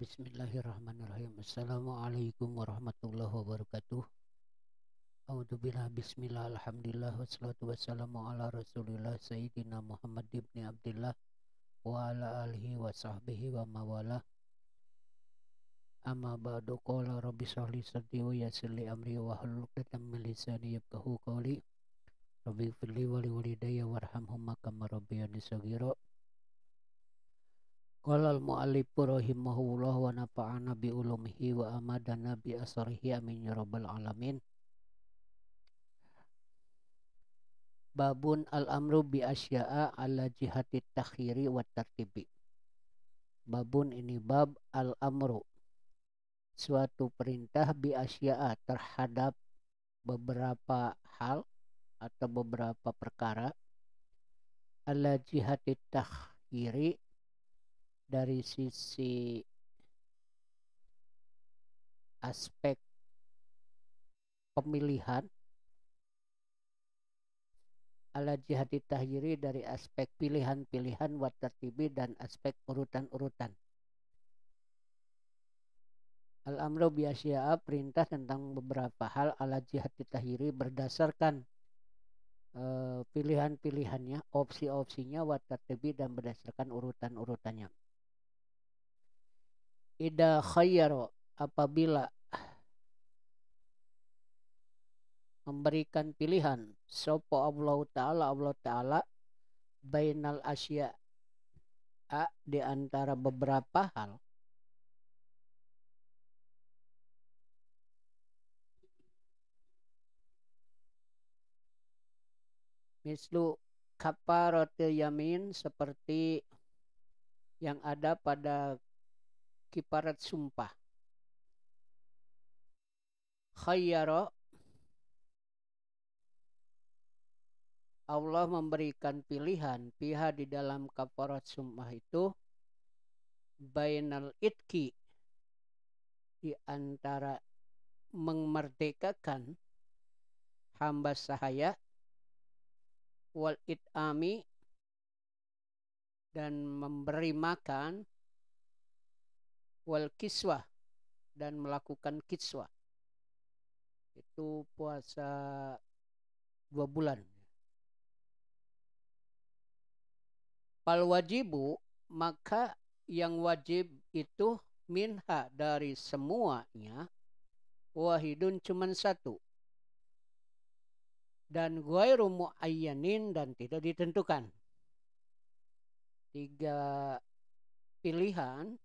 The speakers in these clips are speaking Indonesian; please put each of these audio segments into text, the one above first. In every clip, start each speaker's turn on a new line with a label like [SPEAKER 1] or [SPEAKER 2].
[SPEAKER 1] Bismillahirrahmanirrahim. Assalamualaikum warahmatullahi wabarakatuh. Alhamdulillah, bismillah alhamdulillah wassalatu wassalamu ala rasulillah sayyidina Muhammad ibn Abdullah wa ala alihi wa sahbihi wa mawala amma ba'du qala rabbi sahli sadri wa yassirli amri wa hlul uqdatam min lisani yafqahu qawli rabbi ighfirli wa li walidayya warhamhuma kama rabbayani saghira Qala al-mu'allifu rahimahullah wa nafa'ana bi ulumihi wa amadana bi asarihi amin ya rabbal alamin. Babun al-amru bi asya'a ala jihati takhiri wa tartibi. Babun ini bab al-amru. Suatu perintah bi asya'a terhadap beberapa hal atau beberapa perkara ala jihati takhiri dari sisi aspek pemilihan ala jihadi tahyiri dari aspek pilihan-pilihan wat tertibi dan aspek urutan-urutan. Al-amru biasya'a perintah tentang beberapa hal ala jihadi tahyiri berdasarkan uh, pilihan-pilihannya, opsi-opsinya wat tertibi dan berdasarkan urutan-urutannya ida khayyaro apabila memberikan pilihan sopo Allah Ta'ala Allah Ta'ala bainal asya a di antara beberapa hal mislu kaparotil yamin seperti yang ada pada kiparat sumpah. Khayyara Allah memberikan pilihan pihak di dalam kaparat sumpah itu bainal itki di antara memerdekakan hamba sahaya wal itami dan memberi makan wal kiswah dan melakukan kiswah itu puasa dua bulan fal wajibu maka yang wajib itu minha dari semuanya wahidun cuma satu dan ghairu muayyanin dan tidak ditentukan tiga pilihan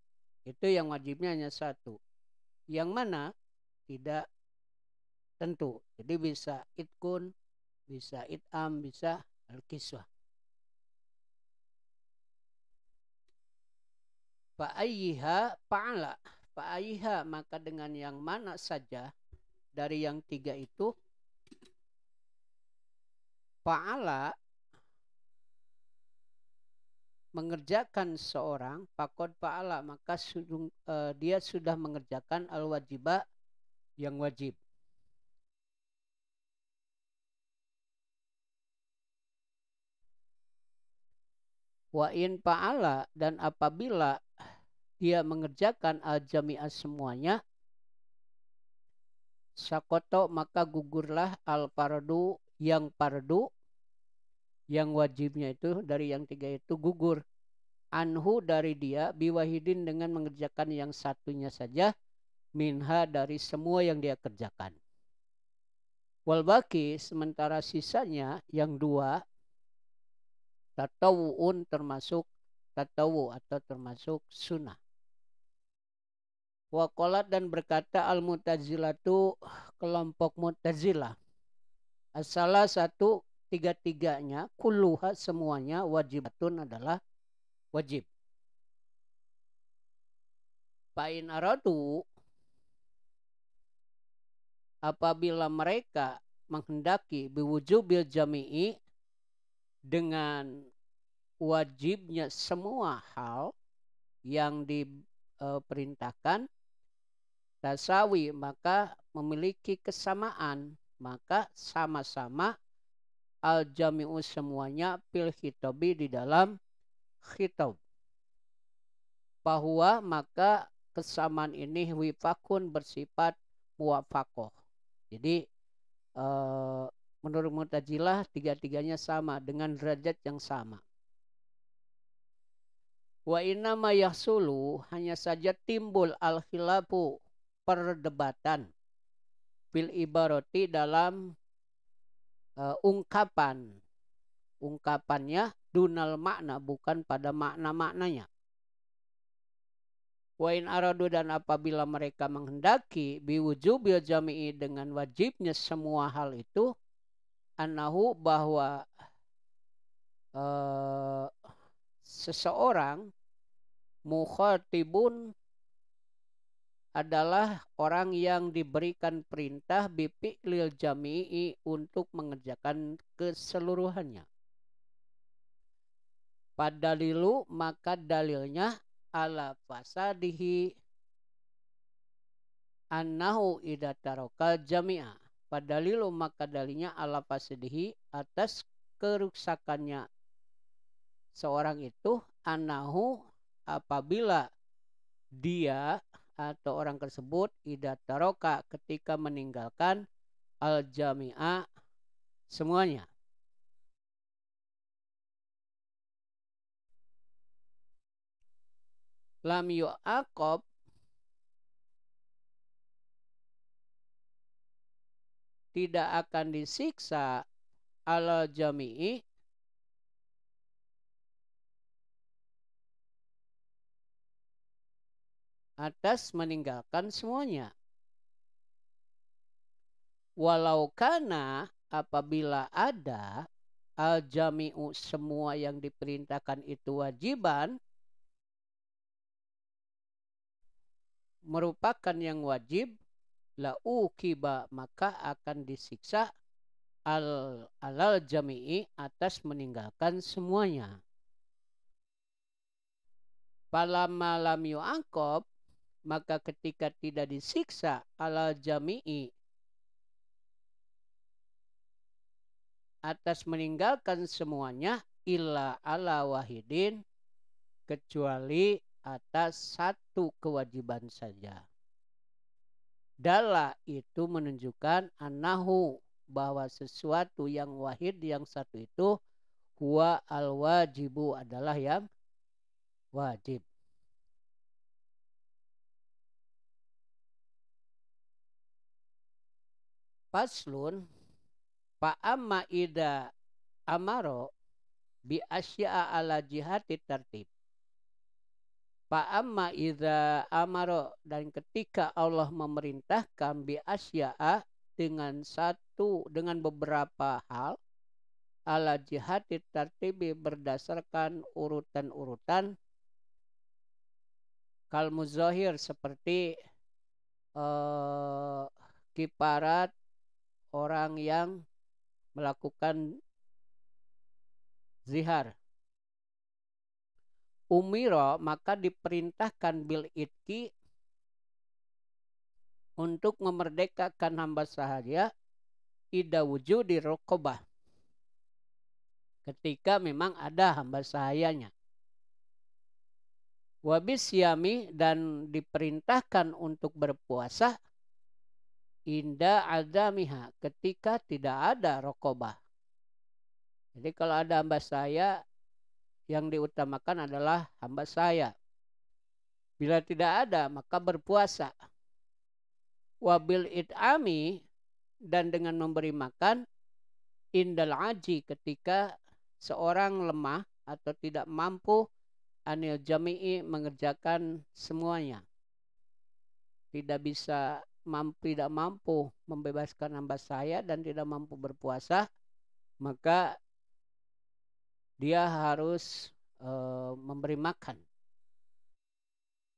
[SPEAKER 1] itu yang wajibnya hanya satu. Yang mana tidak tentu. Jadi bisa itkun, bisa itam, bisa al-kiswah. Fa'ayyiha pak ayha maka dengan yang mana saja dari yang tiga itu. Fa'ala mengerjakan seorang pakot paala maka sudung, uh, dia sudah mengerjakan al wajibah yang wajib. Wa in paala dan apabila dia mengerjakan al jami'ah semuanya sakoto maka gugurlah al pardu yang pardu yang wajibnya itu dari yang tiga itu gugur anhu dari dia biwahidin dengan mengerjakan yang satunya saja minha dari semua yang dia kerjakan walbaki sementara sisanya yang dua tatawuun termasuk tatawu atau termasuk sunnah Wakolat dan berkata al mutazilatu kelompok mutazilah. Asalah satu tiga-tiganya kulluha semuanya wajibatun adalah wajib. Pain aradu apabila mereka menghendaki biwujubil jami'i dengan wajibnya semua hal yang diperintahkan e, tasawi maka memiliki kesamaan maka sama-sama al jami'u semuanya fil khitobi di dalam khitob bahwa maka kesamaan ini wifakun bersifat muwafakoh jadi eh, menurut mutajilah tiga-tiganya sama dengan derajat yang sama wa inama yahsulu hanya saja timbul al khilafu perdebatan fil ibaroti dalam uh, ungkapan ungkapannya dunal makna bukan pada makna-maknanya. Wain aradu dan apabila mereka menghendaki biwujubil jami'i dengan wajibnya semua hal itu anahu bahwa uh, seseorang mukhatibun adalah orang yang diberikan perintah bipi lil jami'i untuk mengerjakan keseluruhannya. Pada lilu maka dalilnya ala fasadihi annahu taroka jami'a. Pada lilu maka dalilnya ala fasadihi atas kerusakannya seorang itu anahu apabila dia atau orang tersebut tidak taroka ketika meninggalkan al jami'a semuanya. Lam yu'akob tidak akan disiksa al jami'i atas meninggalkan semuanya. Walau karena apabila ada al-jami'u semua yang diperintahkan itu wajiban merupakan yang wajib la ukiba maka akan disiksa al alal jami'i atas meninggalkan semuanya. Palama lam yu'akob maka ketika tidak disiksa ala jami'i atas meninggalkan semuanya illa ala wahidin kecuali atas satu kewajiban saja. Dala itu menunjukkan anahu bahwa sesuatu yang wahid yang satu itu huwa al wajibu adalah yang wajib. Faslun fa amma ida amaro bi asya'a ala jihati tertib. Fa amma ida amaro dan ketika Allah memerintahkan bi asya'a dengan satu dengan beberapa hal ala jihati tertib berdasarkan urutan-urutan kalmu muzahir seperti uh, kiparat orang yang melakukan zihar. Umiro maka diperintahkan Bil Itki untuk memerdekakan hamba sahaja ida wujud di rokobah. Ketika memang ada hamba sahayanya. Wabis yami dan diperintahkan untuk berpuasa Inda adamiha ketika tidak ada rokobah. Jadi kalau ada hamba saya yang diutamakan adalah hamba saya. Bila tidak ada maka berpuasa. Wabil it'ami dan dengan memberi makan indal aji ketika seorang lemah atau tidak mampu anil jami'i mengerjakan semuanya. Tidak bisa mampu, tidak mampu membebaskan hamba saya dan tidak mampu berpuasa, maka dia harus e, memberi makan.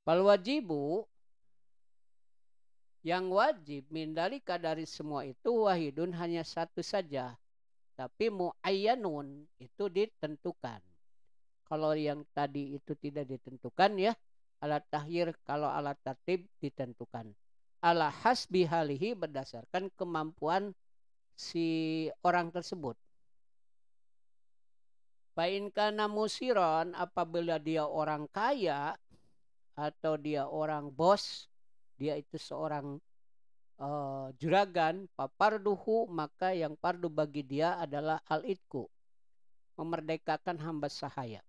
[SPEAKER 1] Palwajibu yang wajib mindalika dari semua itu wahidun hanya satu saja. Tapi muayyanun itu ditentukan. Kalau yang tadi itu tidak ditentukan ya. Alat tahir kalau alat tertib ditentukan ala hasbi halihi berdasarkan kemampuan si orang tersebut. Bainka musiron apabila dia orang kaya atau dia orang bos, dia itu seorang uh, juragan, paparduhu maka yang pardu bagi dia adalah al-itku, memerdekakan hamba sahaya.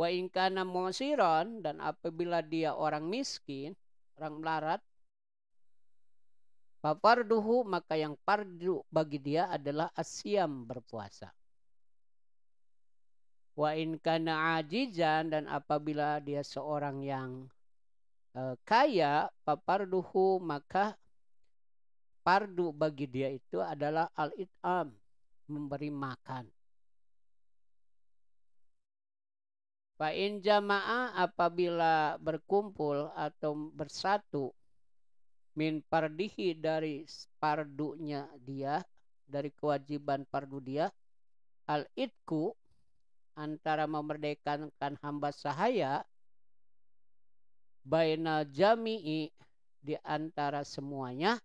[SPEAKER 1] Wa ingkana dan apabila dia orang miskin, orang melarat, Paparduhu maka yang pardu bagi dia adalah asyam berpuasa. Wa in ajijan dan apabila dia seorang yang e, kaya, paparduhu maka pardu bagi dia itu adalah al-it'am, memberi makan. Fa in jamaah apabila berkumpul atau bersatu min pardihi dari pardunya dia dari kewajiban pardu dia al itku antara memerdekakan hamba sahaya baina jami'i di antara semuanya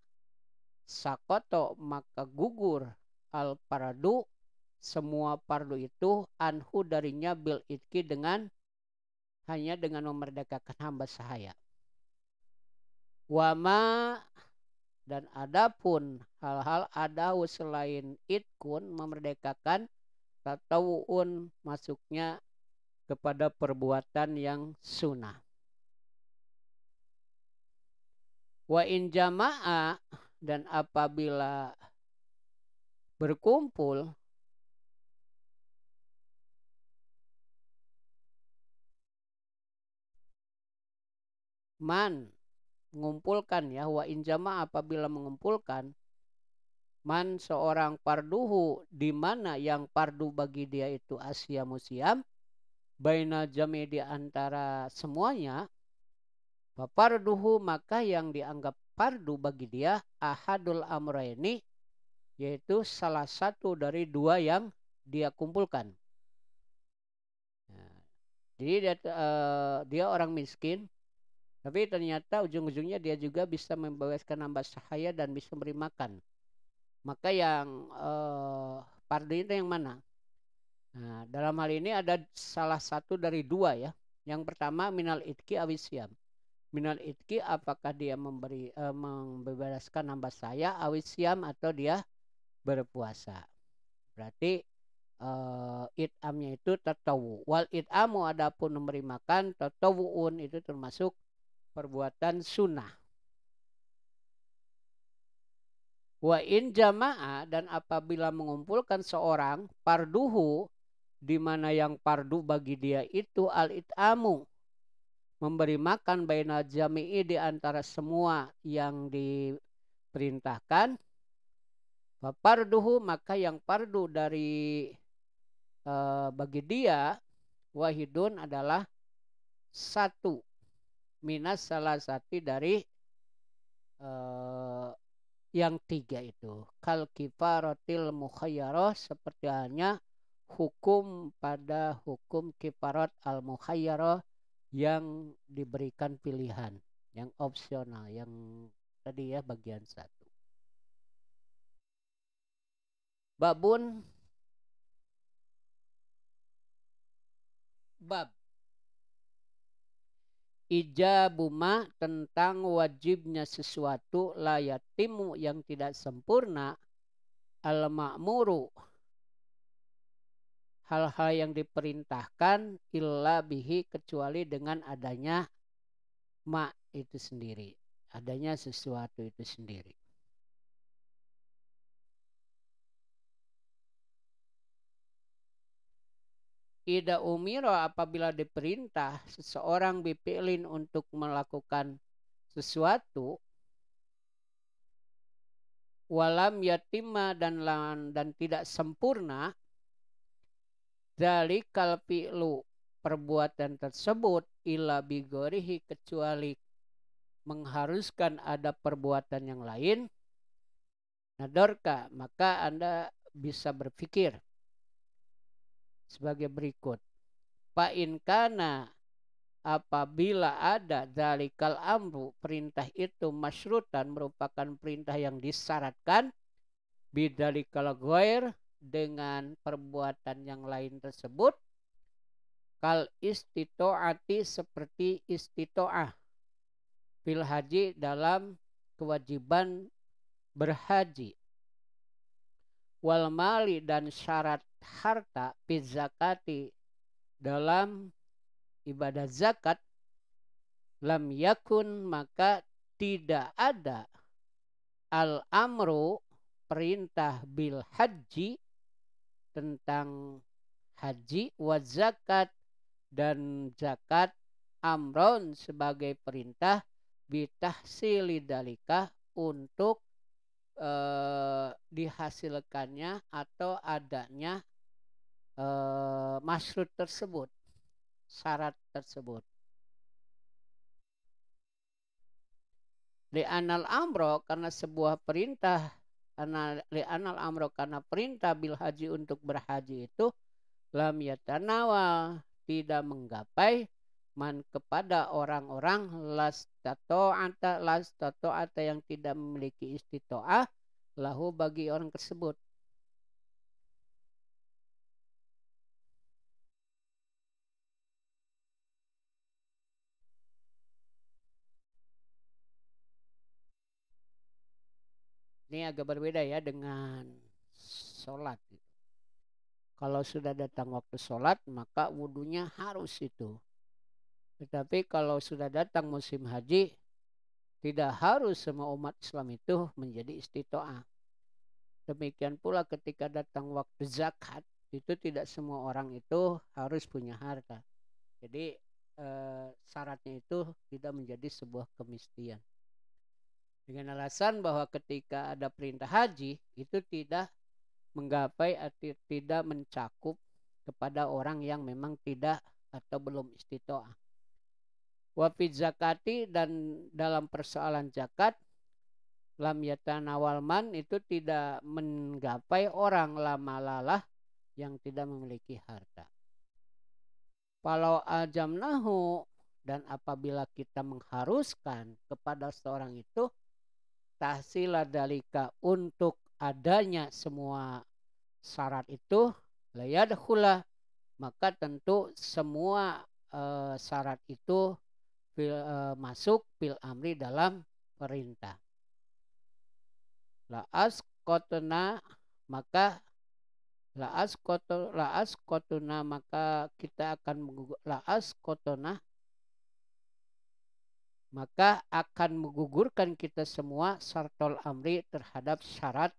[SPEAKER 1] sakoto maka gugur al paradu semua pardu itu anhu darinya bil itki dengan hanya dengan memerdekakan hamba sahaya. Wama dan adapun hal-hal ada selain itkun memerdekakan tatawun masuknya kepada perbuatan yang sunnah. Wa in jama'a dan apabila berkumpul man mengumpulkan ya wa injama apabila mengumpulkan man seorang parduhu di mana yang pardu bagi dia itu asya musiam baina jami di antara semuanya parduhu maka yang dianggap pardu bagi dia ahadul amraini yaitu salah satu dari dua yang dia kumpulkan. Nah, jadi dia, uh, dia orang miskin tapi ternyata ujung-ujungnya dia juga bisa membebaskan hamba sahaya dan bisa memberi makan. Maka yang eh, pardi itu yang mana? Nah, dalam hal ini ada salah satu dari dua ya. Yang pertama minal itki awisiam. Minal itki apakah dia memberi eh, membebaskan hamba saya awisiam atau dia berpuasa. Berarti uh, itamnya itu tatawu wal itamu adapun memberi makan tatawuun itu termasuk perbuatan sunnah. Wa in jamaah dan apabila mengumpulkan seorang parduhu di mana yang pardu bagi dia itu al itamu memberi makan bayna jami'i di antara semua yang diperintahkan parduhu maka yang pardu dari e, bagi dia wahidun adalah satu minas salah satu dari uh, yang tiga itu kal kifarotil mukhayyarah seperti hanya hukum pada hukum kiparot al mukhayyarah yang diberikan pilihan yang opsional yang tadi ya bagian satu babun bab ijabuma tentang wajibnya sesuatu layatimu yang tidak sempurna al makmuru hal-hal yang diperintahkan illa bihi kecuali dengan adanya mak itu sendiri adanya sesuatu itu sendiri Ida umiro apabila diperintah seseorang bipilin untuk melakukan sesuatu walam yatima dan dan tidak sempurna dari kalpilu perbuatan tersebut ila bigorihi kecuali mengharuskan ada perbuatan yang lain nadorka maka anda bisa berpikir sebagai berikut. Fa kana apabila ada dalikal amru perintah itu masyrutan merupakan perintah yang disyaratkan bidalikal goir dengan perbuatan yang lain tersebut kal istitoati seperti istitoah fil haji dalam kewajiban berhaji wal mali dan syarat harta zakati dalam ibadah zakat lam yakun maka tidak ada al amru perintah bil haji tentang haji wa zakat dan zakat amron sebagai perintah bitahsili dalikah untuk eh, dihasilkannya atau adanya eh, masrut tersebut, syarat tersebut. di anal amro karena sebuah perintah di anal amro karena perintah bil haji untuk berhaji itu lam yatanawal tidak menggapai man kepada orang-orang las tato atau yang tidak memiliki istito'ah lahu bagi orang tersebut. Ini agak berbeda ya dengan sholat. Gitu. Kalau sudah datang waktu sholat maka wudhunya harus itu. Tetapi kalau sudah datang musim haji, tidak harus semua umat Islam itu menjadi isti'to'a. Demikian pula ketika datang waktu zakat, itu tidak semua orang itu harus punya harta. Jadi eh, syaratnya itu tidak menjadi sebuah kemistian. Dengan alasan bahwa ketika ada perintah haji, itu tidak menggapai atau tidak mencakup kepada orang yang memang tidak atau belum istitoah. Wafid zakati dan dalam persoalan zakat lam yatanawalman itu tidak menggapai orang lama lalah yang tidak memiliki harta. Kalau ajamnahu dan apabila kita mengharuskan kepada seorang itu tahsila dalika untuk adanya semua syarat itu layadhula maka tentu semua e, syarat itu fil, uh, eh, masuk pil amri dalam perintah. Laas kotona maka laas koto laas kotona maka kita akan laas kotona maka akan menggugurkan kita semua sartol amri terhadap syarat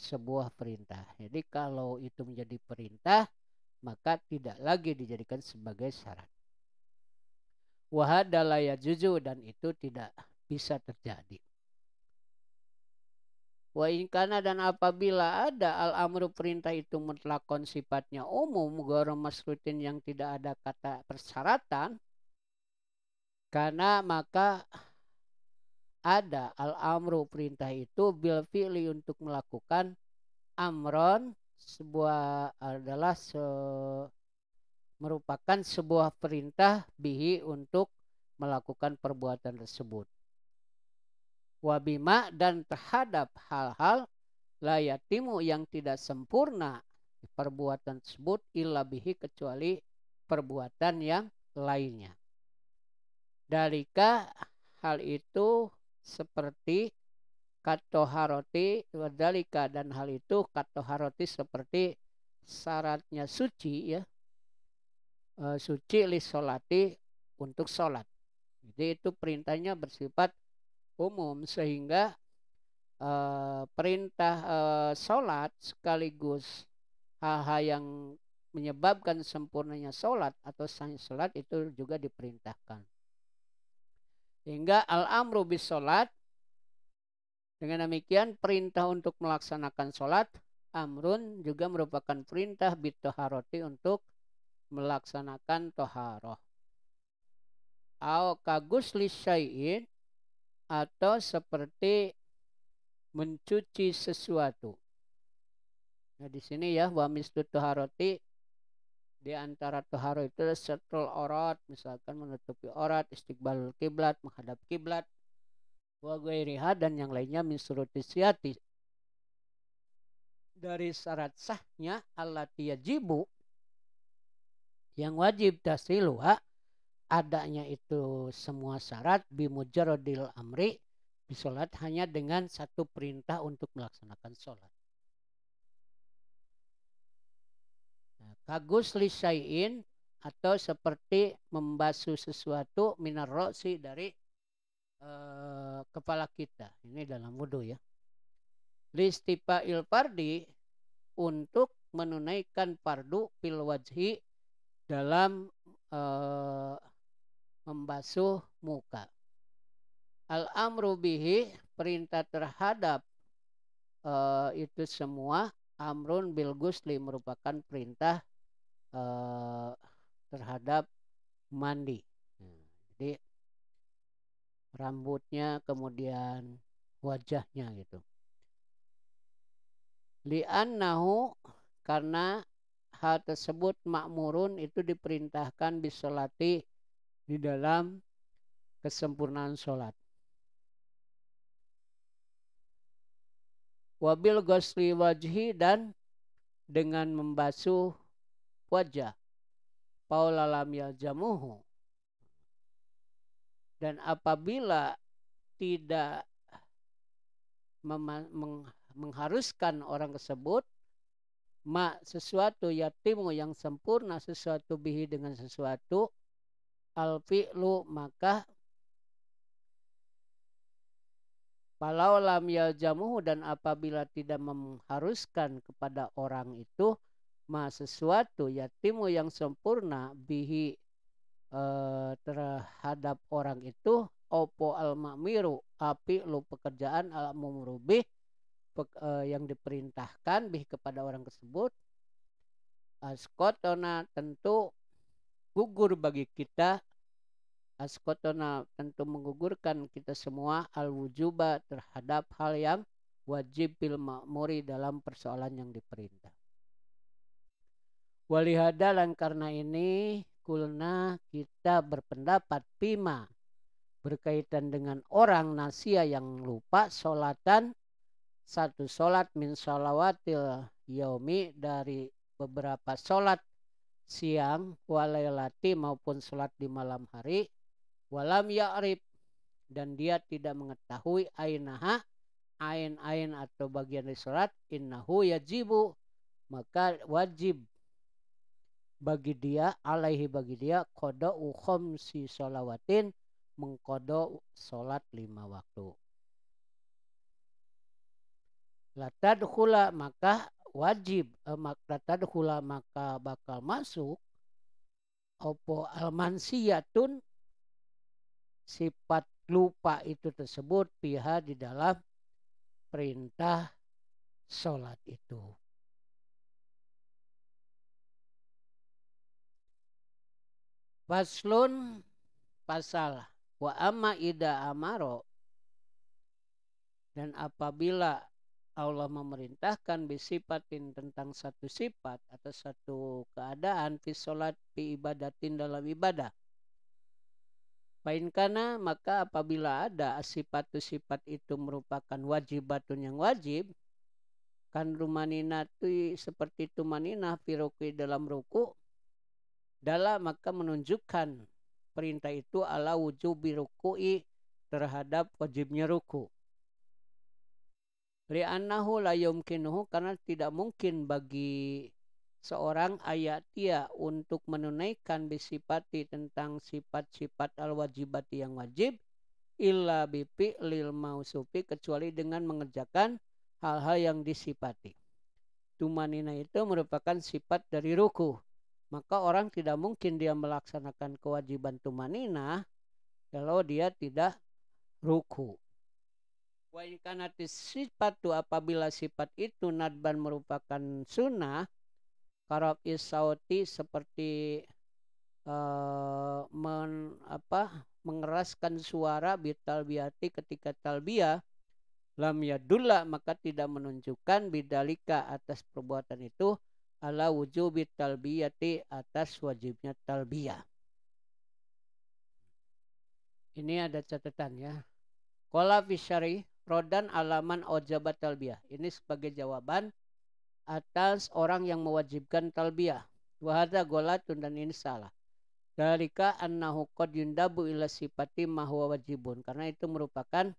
[SPEAKER 1] sebuah perintah. Jadi kalau itu menjadi perintah, maka tidak lagi dijadikan sebagai syarat wahadalaya juju dan itu tidak bisa terjadi. Wa inkana dan apabila ada al-amru perintah itu mutlakon sifatnya umum, goro masrutin yang tidak ada kata persyaratan, karena maka ada al-amru perintah itu bil fi'li untuk melakukan amron sebuah adalah se merupakan sebuah perintah bihi untuk melakukan perbuatan tersebut. Wabima dan terhadap hal-hal layatimu yang tidak sempurna perbuatan tersebut illa bihi kecuali perbuatan yang lainnya. Dalika hal itu seperti katoharoti dalika dan hal itu katoharoti seperti syaratnya suci ya Eh, suci li solati untuk sholat. Jadi itu perintahnya bersifat umum sehingga uh, perintah uh, sholat sekaligus hal-hal yang menyebabkan sempurnanya sholat atau sang sholat itu juga diperintahkan. Sehingga al-amru bis sholat dengan demikian perintah untuk melaksanakan sholat amrun juga merupakan perintah bitoharoti untuk melaksanakan toharoh. Au kagus lisyai'in atau seperti mencuci sesuatu. Nah di sini ya wa mistu toharoti di antara toharoh itu setul orat misalkan menutupi orat istiqbal kiblat menghadap kiblat wa gairiha dan yang lainnya min syati dari syarat sahnya Allah jibu yang wajib tasri luha adanya itu semua syarat bimujarodil amri di hanya dengan satu perintah untuk melaksanakan sholat. Nah, kagus lisain atau seperti membasuh sesuatu minar roksi dari eh, kepala kita. Ini dalam wudhu ya. Listipa ilpardi untuk menunaikan pardu pil wajhi dalam uh, membasuh muka. Al-amru bihi perintah terhadap uh, itu semua amrun bil gusli merupakan perintah uh, terhadap mandi. Nah, jadi rambutnya kemudian wajahnya gitu. Li'annahu karena hal tersebut makmurun itu diperintahkan disolati di dalam kesempurnaan sholat. Wabil gosli wajhi dan dengan membasuh wajah. Paula lam jamuhu. Dan apabila tidak mengharuskan orang tersebut ma sesuatu yatimu yang sempurna sesuatu bihi dengan sesuatu alfi'lu lu maka Walau lam yaljamuhu dan apabila tidak mengharuskan kepada orang itu ma sesuatu yatimu yang sempurna bihi eh, terhadap orang itu opo al makmiru api lu pekerjaan al mumrubih uh, yang diperintahkan bih kepada orang tersebut askotona eh, tentu gugur bagi kita askotona eh, tentu menggugurkan kita semua al wujuba terhadap hal yang wajib bil ma'muri dalam persoalan yang diperintah Walihadalan karena ini kulna kita berpendapat pima berkaitan dengan orang nasia yang lupa sholatan satu solat min sholawatil yaumi dari beberapa solat siang walailati maupun solat di malam hari walam ya'rib dan dia tidak mengetahui ainaha ain-ain atau bagian dari sholat innahu yajibu maka wajib bagi dia alaihi bagi dia kodo ukhom si solawatin mengkodo solat lima waktu latadkhula maka wajib eh, latadkhula maka bakal masuk opo almansiyatun sifat lupa itu tersebut pihak di dalam perintah sholat itu. Paslon pasal wa amma ida amaro dan apabila Allah memerintahkan bisifatin tentang satu sifat atau satu keadaan fi salat fi ibadatin dalam ibadah. Karena maka apabila ada sifat sifat itu merupakan wajibatun yang wajib kan rumaninati seperti tumanina fi dalam ruku dalam maka menunjukkan perintah itu ala wujubi ruku'i terhadap wajibnya ruku' li'annahu la yumkinuhu karena tidak mungkin bagi seorang ayat ayatia untuk menunaikan bisipati tentang sifat-sifat al-wajibati yang wajib illa bipi lil mausufi kecuali dengan mengerjakan hal-hal yang disipati Tumanina itu merupakan sifat dari ruku. Maka orang tidak mungkin dia melaksanakan kewajiban tumanina kalau dia tidak ruku. Wa sifat sifatu apabila sifat itu nadban merupakan sunnah karob isauti seperti uh, men, apa mengeraskan suara bi talbiati ketika talbiyah lam yadulla maka tidak menunjukkan bidalika atas perbuatan itu ala bi talbiyati atas wajibnya talbiyah. Ini ada catatan ya. Kola fisyari Rodan alaman ojabat talbiah. Ini sebagai jawaban atas orang yang mewajibkan talbiyah. Wahada golatun dan ini salah. Dalika annahu qad yundabu ila sifati mahu wajibun. Karena itu merupakan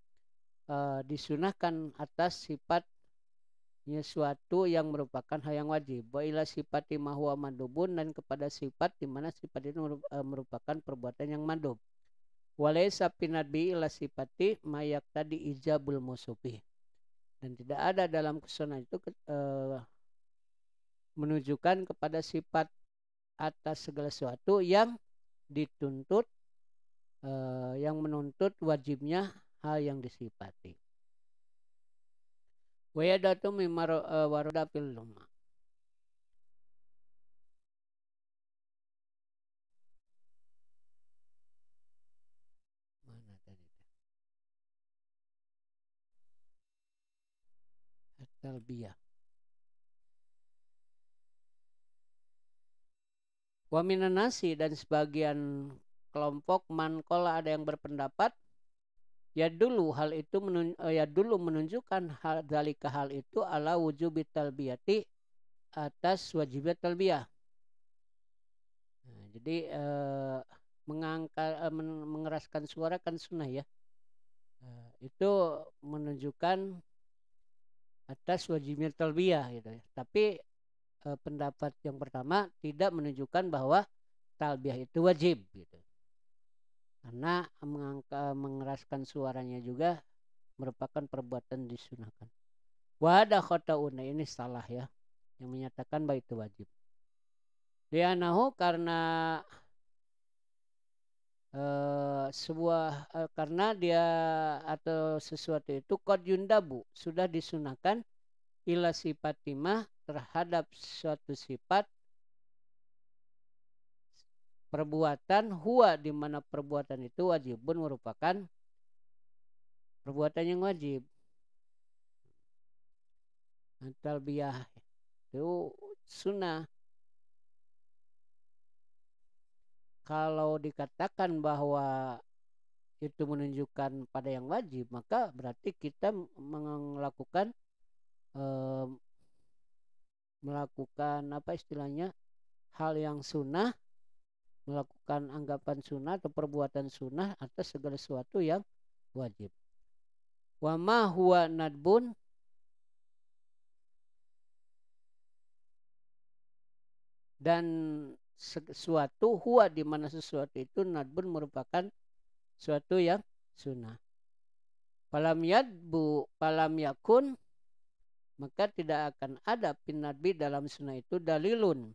[SPEAKER 1] uh, disunahkan atas sifat ya, suatu yang merupakan hal yang wajib wa ila sifati mahu mandubun dan kepada sifat di mana sifat itu eh, merupakan perbuatan yang mandub Walaysa pinadbi ila sifati mayak tadi ijabul musufi. Dan tidak ada dalam kesunan itu uh, menunjukkan kepada sifat atas segala sesuatu yang dituntut eh, yang menuntut wajibnya hal yang disifati. yadatu mimma eh, warada fil lumma. talbiyah. Wa nasi dan sebagian kelompok mankola ada yang berpendapat ya dulu hal itu menun, eh, ya dulu menunjukkan hal dari hal itu ala wujub talbiyati atas wajibnya talbiyah. Nah, jadi eh, mengangkat eh, mengeraskan suara kan sunnah ya. Eh, itu menunjukkan atas wajibnya talbiyah gitu ya. Tapi e, pendapat yang pertama tidak menunjukkan bahwa talbiyah itu wajib gitu. Karena mengangka, mengeraskan suaranya juga merupakan perbuatan disunahkan. Wada khotauna ini salah ya yang menyatakan bahwa itu wajib. Lianahu karena Eh, sebuah uh, karena dia atau sesuatu itu kod yundabu sudah disunahkan ila timah terhadap suatu sifat perbuatan huwa di mana perbuatan itu wajib pun merupakan perbuatan yang wajib talbiyah itu sunnah kalau dikatakan bahwa itu menunjukkan pada yang wajib maka berarti kita melakukan eh, melakukan apa istilahnya hal yang sunnah melakukan anggapan sunnah atau perbuatan sunnah atas segala sesuatu yang wajib wa ma huwa nadbun dan sesuatu huwa di mana sesuatu itu nadbun merupakan sesuatu yang sunnah. Palam bu, palam yakun maka tidak akan ada pinadbi dalam sunnah itu dalilun.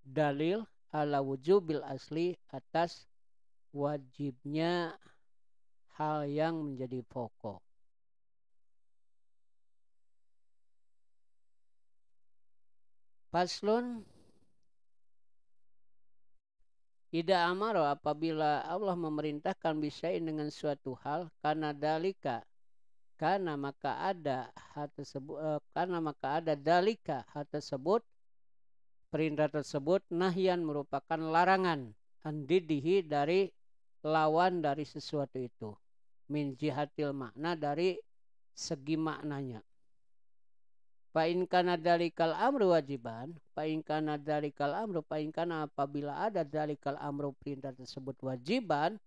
[SPEAKER 1] Dalil ala wujubil asli atas wajibnya hal yang menjadi pokok. Paslon Ida amaro apabila Allah memerintahkan bisain dengan suatu hal karena dalika karena maka ada hal tersebut eh, karena maka ada dalika hal tersebut perintah tersebut nahian merupakan larangan andidihi dari lawan dari sesuatu itu min jihatil makna dari segi maknanya Fa in kana dalikal amru wajiban, fa in kana dalikal amru, fa in apabila ada dari dalikal amru perintah tersebut wajiban,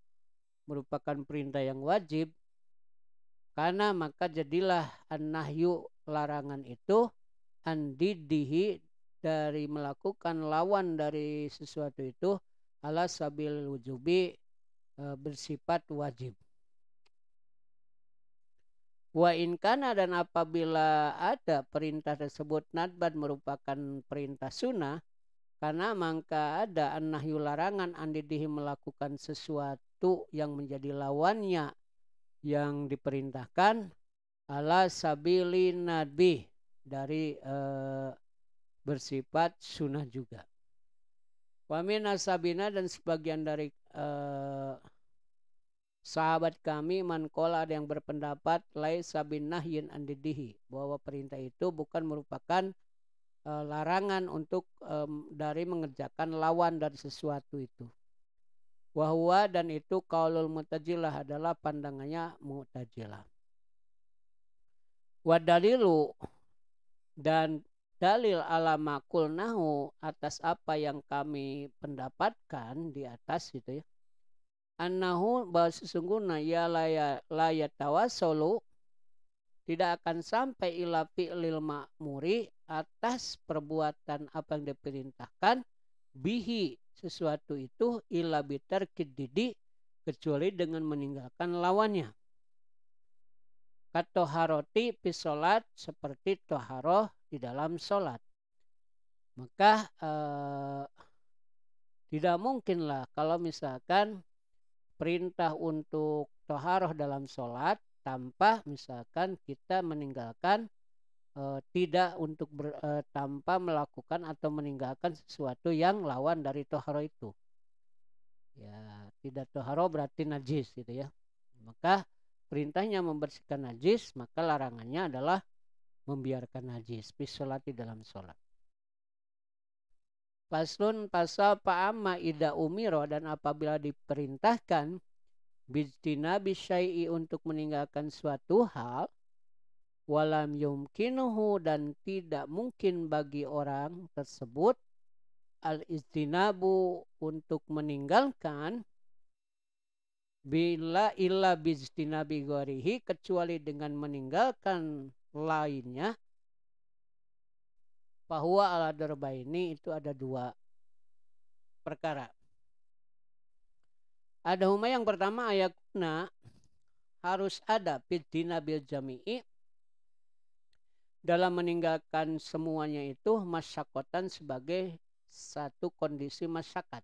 [SPEAKER 1] merupakan perintah yang wajib, karena maka jadilah an-nahyu larangan itu andidihi dari melakukan lawan dari sesuatu itu ala sabil wujubi e, bersifat wajib. Wa inkana dan apabila ada perintah tersebut nadban merupakan perintah sunnah, karena maka ada annahyu larangan andidihi melakukan sesuatu yang menjadi lawannya yang diperintahkan ala sabili nabi dari e, bersifat sunnah juga. Wamina sabina dan sebagian dari e, sahabat kami mankola ada yang berpendapat lai sabin nahyin andidihi bahwa perintah itu bukan merupakan e, larangan untuk e, dari mengerjakan lawan dari sesuatu itu wahwa dan itu kaulul mutajilah adalah pandangannya mutajilah wadalilu dan dalil alama nahu atas apa yang kami pendapatkan di atas gitu ya annahu bahwa sesungguhnya ya laya, laya tawasolu tidak akan sampai ila fi'lil ma'muri atas perbuatan apa yang diperintahkan bihi sesuatu itu ila bitar kididi kecuali dengan meninggalkan lawannya. haroti pisolat seperti toharoh di dalam solat. Maka eh, tidak mungkinlah kalau misalkan perintah untuk toharoh dalam sholat tanpa misalkan kita meninggalkan e, tidak untuk ber, e, tanpa melakukan atau meninggalkan sesuatu yang lawan dari toharoh itu ya tidak toharoh berarti najis gitu ya maka perintahnya membersihkan najis maka larangannya adalah membiarkan najis fi dalam sholat Paslon pasal pa'ama ida umiro dan apabila diperintahkan bijtina bisyai'i untuk meninggalkan suatu hal walam yumkinuhu dan tidak mungkin bagi orang tersebut al istinabu untuk meninggalkan bila illa Nabi gorihi kecuali dengan meninggalkan lainnya bahwa ala darbaini itu ada dua perkara. Ada huma yang pertama ayat ayakuna harus ada bidina bil jami'i dalam meninggalkan semuanya itu masyakotan sebagai satu kondisi masyarakat.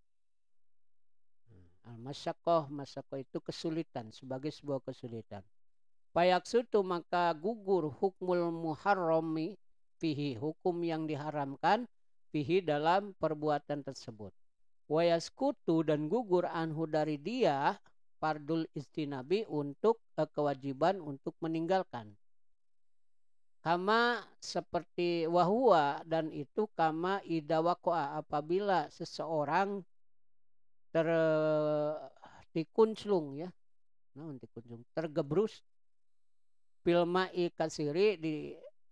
[SPEAKER 1] Hmm. Al-masyakoh, ah, masakoh itu kesulitan, sebagai sebuah kesulitan. Payak sutu maka gugur hukmul muharrami fihi hukum yang diharamkan fihi dalam perbuatan tersebut wayaskutu dan gugur anhu dari dia fardul istinabi untuk eh, kewajiban untuk meninggalkan kama seperti wahua dan itu kama idawakoa apabila seseorang ter dikunclung ya nah, dikunclung tergebrus filma ikasiri di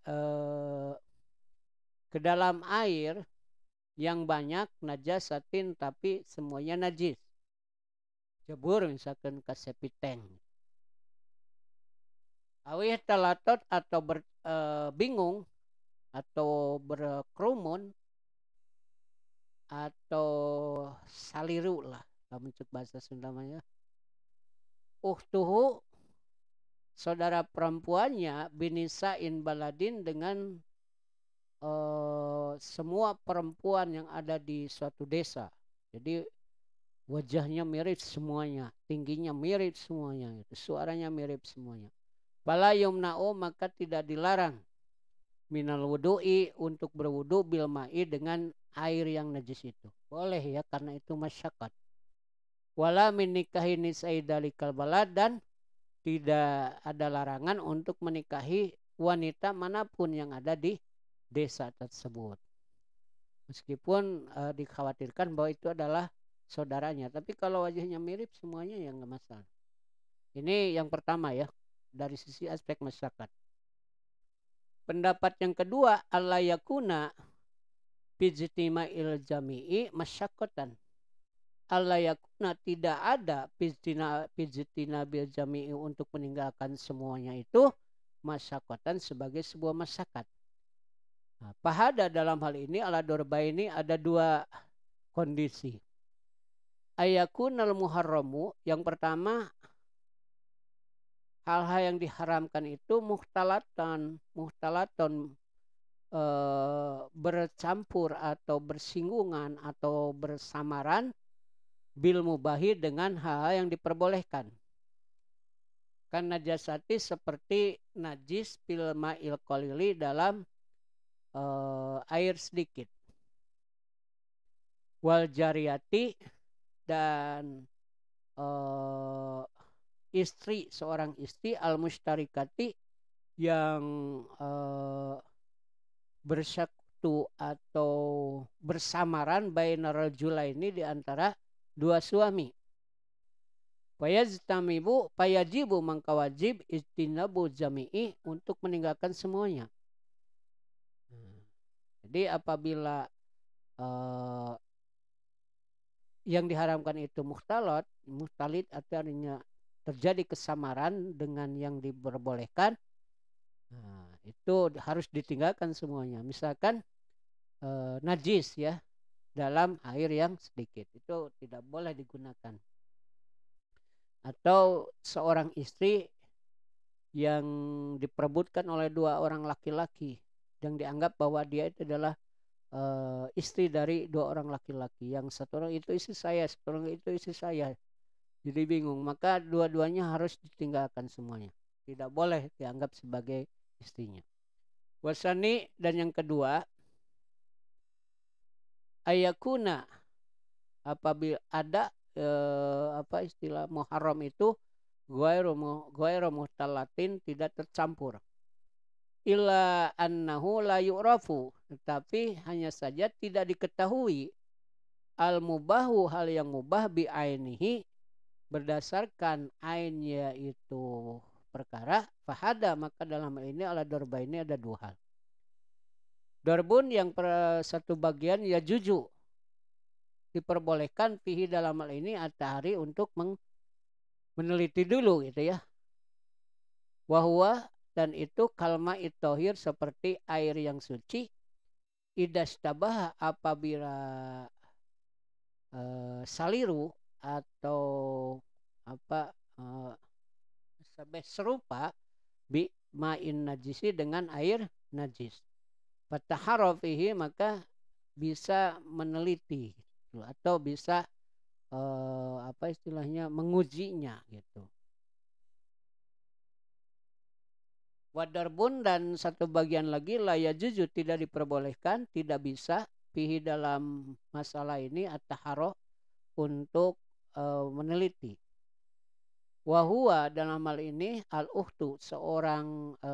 [SPEAKER 1] Eh, ke dalam air yang banyak najasatin tapi semuanya najis. Jebur misalkan ke sepiteng. Awih telatot atau ber, e, bingung atau berkerumun atau saliru lah, mencuk bahasa Sundamanya. Uhtuhu saudara perempuannya binisa in baladin dengan uh, semua perempuan yang ada di suatu desa. Jadi wajahnya mirip semuanya, tingginya mirip semuanya, gitu. suaranya mirip semuanya. Bala yumna'u maka tidak dilarang minal wudu'i untuk berwudu bilma'i dengan air yang najis itu. Boleh ya karena itu masyarakat. Wala min nikahi nisai dalikal balad dan tidak ada larangan untuk menikahi wanita manapun yang ada di desa tersebut. Meskipun e, dikhawatirkan bahwa itu adalah saudaranya, tapi kalau wajahnya mirip semuanya yang nggak masalah. Ini yang pertama ya dari sisi aspek masyarakat. Pendapat yang kedua, alayakuna pijitima il jami'i masyakotan. Allah yakuna tidak ada pizdina pizdina bil jami'i untuk meninggalkan semuanya itu masakotan sebagai sebuah masyarakat. Nah, pahada dalam hal ini ala dorba ini ada dua kondisi. Ayakunal muharramu yang pertama hal-hal yang diharamkan itu muhtalatan, muhtalaton e, bercampur atau bersinggungan atau bersamaran bil mubahi dengan hal-hal yang diperbolehkan. Karena najasati seperti najis fil ma'il kolili dalam uh, air sedikit. Wal jariyati dan uh, istri seorang istri al mustarikati yang uh, eh, bersatu atau bersamaran bayi narajula ini diantara antara dua suami. Fayajtamibu fayajibu maka mengkawajib istinabu jami'i untuk meninggalkan semuanya. Hmm. Jadi apabila uh, yang diharamkan itu muhtalot, muhtalit artinya terjadi kesamaran dengan yang diperbolehkan, nah, itu harus ditinggalkan semuanya. Misalkan uh, najis ya, dalam air yang sedikit. Itu tidak boleh digunakan. Atau seorang istri yang diperebutkan oleh dua orang laki-laki yang dianggap bahwa dia itu adalah e, istri dari dua orang laki-laki. Yang satu orang itu istri saya, satu orang itu istri saya. Jadi bingung, maka dua-duanya harus ditinggalkan semuanya. Tidak boleh dianggap sebagai istrinya. Wasani dan yang kedua ayakuna apabila ada eh, apa istilah muharram itu ghairu muhtalatin tidak tercampur illa annahu la yu'rafu tetapi hanya saja tidak diketahui al mubahu hal yang mubah bi ainihi berdasarkan ain yaitu perkara fahada maka dalam ini ala dorba ini ada dua hal Darbun yang per, satu bagian ya juju. Diperbolehkan pihi dalam hal ini Atahari untuk meng, meneliti dulu gitu ya. Wahwa dan itu kalma itohir seperti air yang suci. Idas tabah apabila e, saliru atau apa e, serupa bi main najisi dengan air najis fataharofihi maka bisa meneliti gitu. atau bisa eh, apa istilahnya mengujinya gitu. Wadarbun dan satu bagian lagi laya jujur tidak diperbolehkan, tidak bisa pihi dalam masalah ini ataharo untuk e, meneliti. Wahua dalam hal ini al uhtu seorang e,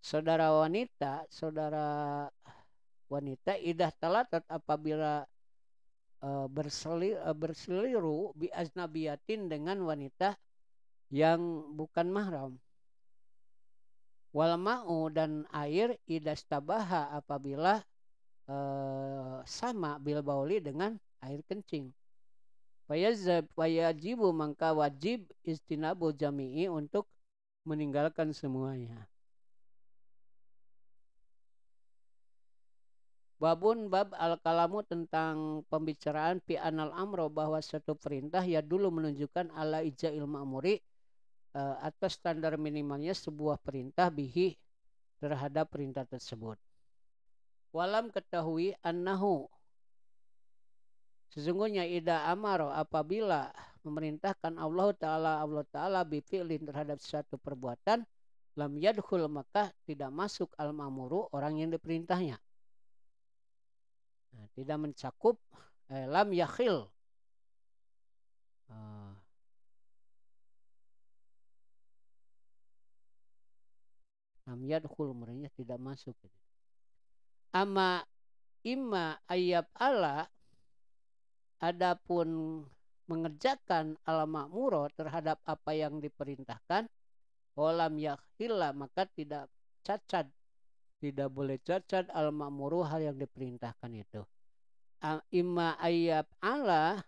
[SPEAKER 1] saudara wanita, saudara wanita idah talatat apabila uh, berseli, uh, berseliru bi aznabiyatin dengan wanita yang bukan mahram. Walmau dan air idah tabaha apabila uh, sama bil bauli dengan air kencing. Wayajibu mangka wajib istinabu jami'i untuk meninggalkan semuanya. Babun bab al-kalamu tentang pembicaraan pi anal amro bahwa satu perintah ya dulu menunjukkan ala ija'il amuri uh, eh, atas standar minimalnya sebuah perintah bihi terhadap perintah tersebut. Walam ketahui annahu Sesungguhnya ida amaro apabila memerintahkan Allah Ta'ala Allah Ta'ala bifi'lin terhadap satu perbuatan lam yadkhul maka tidak masuk al-mamuru orang yang diperintahnya Nah, tidak mencakup eh, lam yakhil. Uh, lam yadkhul merinya tidak masuk. Ama imma ayab ala adapun mengerjakan alamak makmuro terhadap apa yang diperintahkan olam yakhila maka tidak cacat tidak boleh cacat al ma'muru hal yang diperintahkan itu imma ayat Allah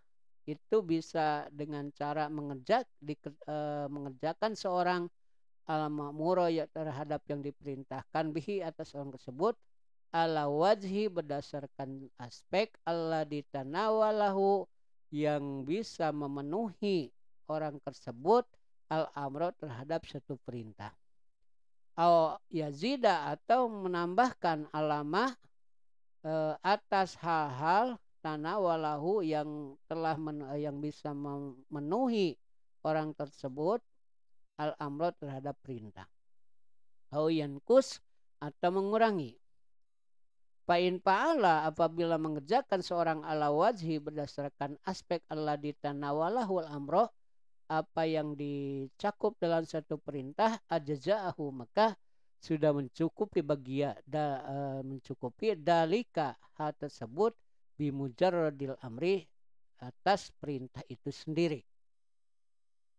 [SPEAKER 1] itu bisa dengan cara mengerjak di, e, mengerjakan seorang al ma'muru ya terhadap yang diperintahkan bihi atas orang tersebut ala wajhi berdasarkan aspek Allah ditanawalahu yang bisa memenuhi orang tersebut al amro terhadap satu perintah au yazida atau menambahkan alamah e, atas hal-hal walahu yang telah men, eh, yang bisa memenuhi orang tersebut al amro terhadap perintah au yankus atau mengurangi Pain paala apabila mengerjakan seorang ala wajhi berdasarkan aspek Allah di walahu al amroh apa yang dicakup dalam satu perintah ajza'ahu maka sudah mencukupi bagia ya, da, e, mencukupi dalika hal tersebut bimujarradil amri atas perintah itu sendiri.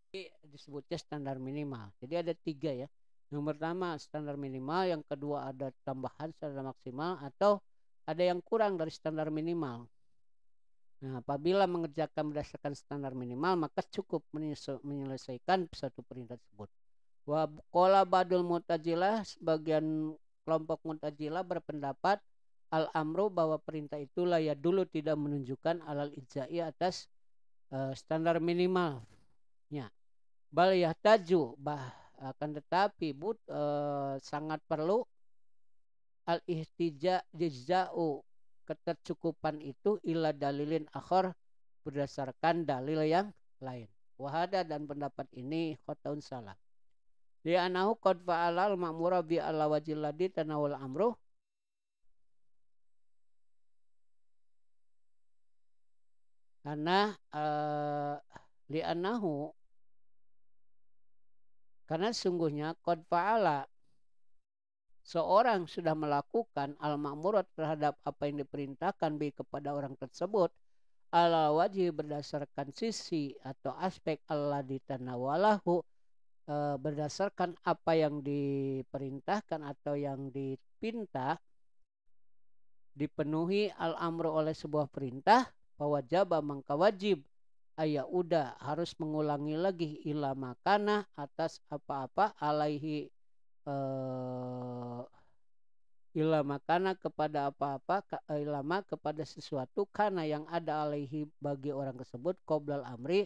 [SPEAKER 1] Ini disebutnya standar minimal. Jadi ada tiga ya. Yang pertama standar minimal, yang kedua ada tambahan standar maksimal atau ada yang kurang dari standar minimal. Nah, apabila mengerjakan berdasarkan standar minimal, maka cukup menyelesaikan satu perintah tersebut. wah kola badul mutajilah, sebagian kelompok mutajilah berpendapat al amru bahwa perintah itulah ya dulu tidak menunjukkan alal ijai atas uh, standar minimalnya. Bal Taju, bah akan tetapi but uh, sangat perlu al ihtija jizau ketercukupan itu ila dalilin akhor berdasarkan dalil yang lain. Wahada dan pendapat ini khotaun salah. anahu qad fa'ala al-ma'mura bi ala wajil ladhi tanawal amru karena uh, eh, li'anahu karena sungguhnya qad fa'ala seorang sudah melakukan al-ma'murat terhadap apa yang diperintahkan bi kepada orang tersebut ala wajib berdasarkan sisi atau aspek Allah ditanawalahu e, berdasarkan apa yang diperintahkan atau yang dipinta dipenuhi al-amru oleh sebuah perintah jaba mangka wajib ayah udah harus mengulangi lagi ilah makanah atas apa-apa alaihi uh, eh, ilama karena kepada apa-apa eh, ilama kepada sesuatu karena yang ada alaihi bagi orang tersebut qoblal amri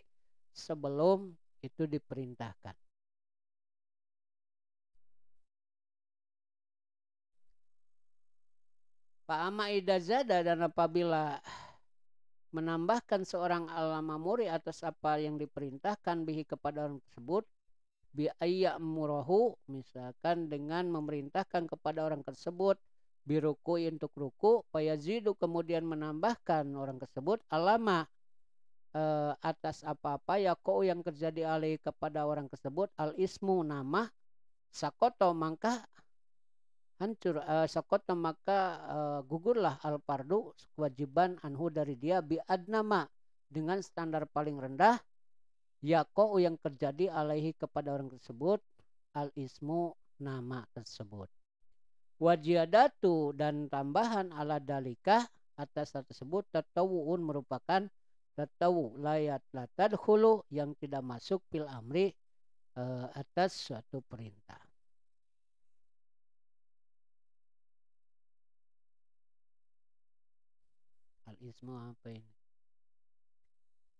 [SPEAKER 1] sebelum itu diperintahkan Pak Ama Idazada dan apabila menambahkan seorang alama atas apa yang diperintahkan bihi kepada orang tersebut murahu misalkan dengan memerintahkan kepada orang tersebut biruku untuk ruku fayazidu kemudian menambahkan orang tersebut alama e, atas apa-apa ya kau yang terjadi alai kepada orang tersebut al ismu nama sakoto maka hancur e, sakoto maka e, gugurlah al pardu kewajiban anhu dari dia biad nama dengan standar paling rendah Yako'u yang terjadi alaihi kepada orang tersebut al ismu nama tersebut. Wajiadatu dan tambahan ala dalikah atas hal tersebut tertawuun merupakan tertawu layat latad hulu yang tidak masuk pil amri e, atas suatu perintah. Al ismu apa ini?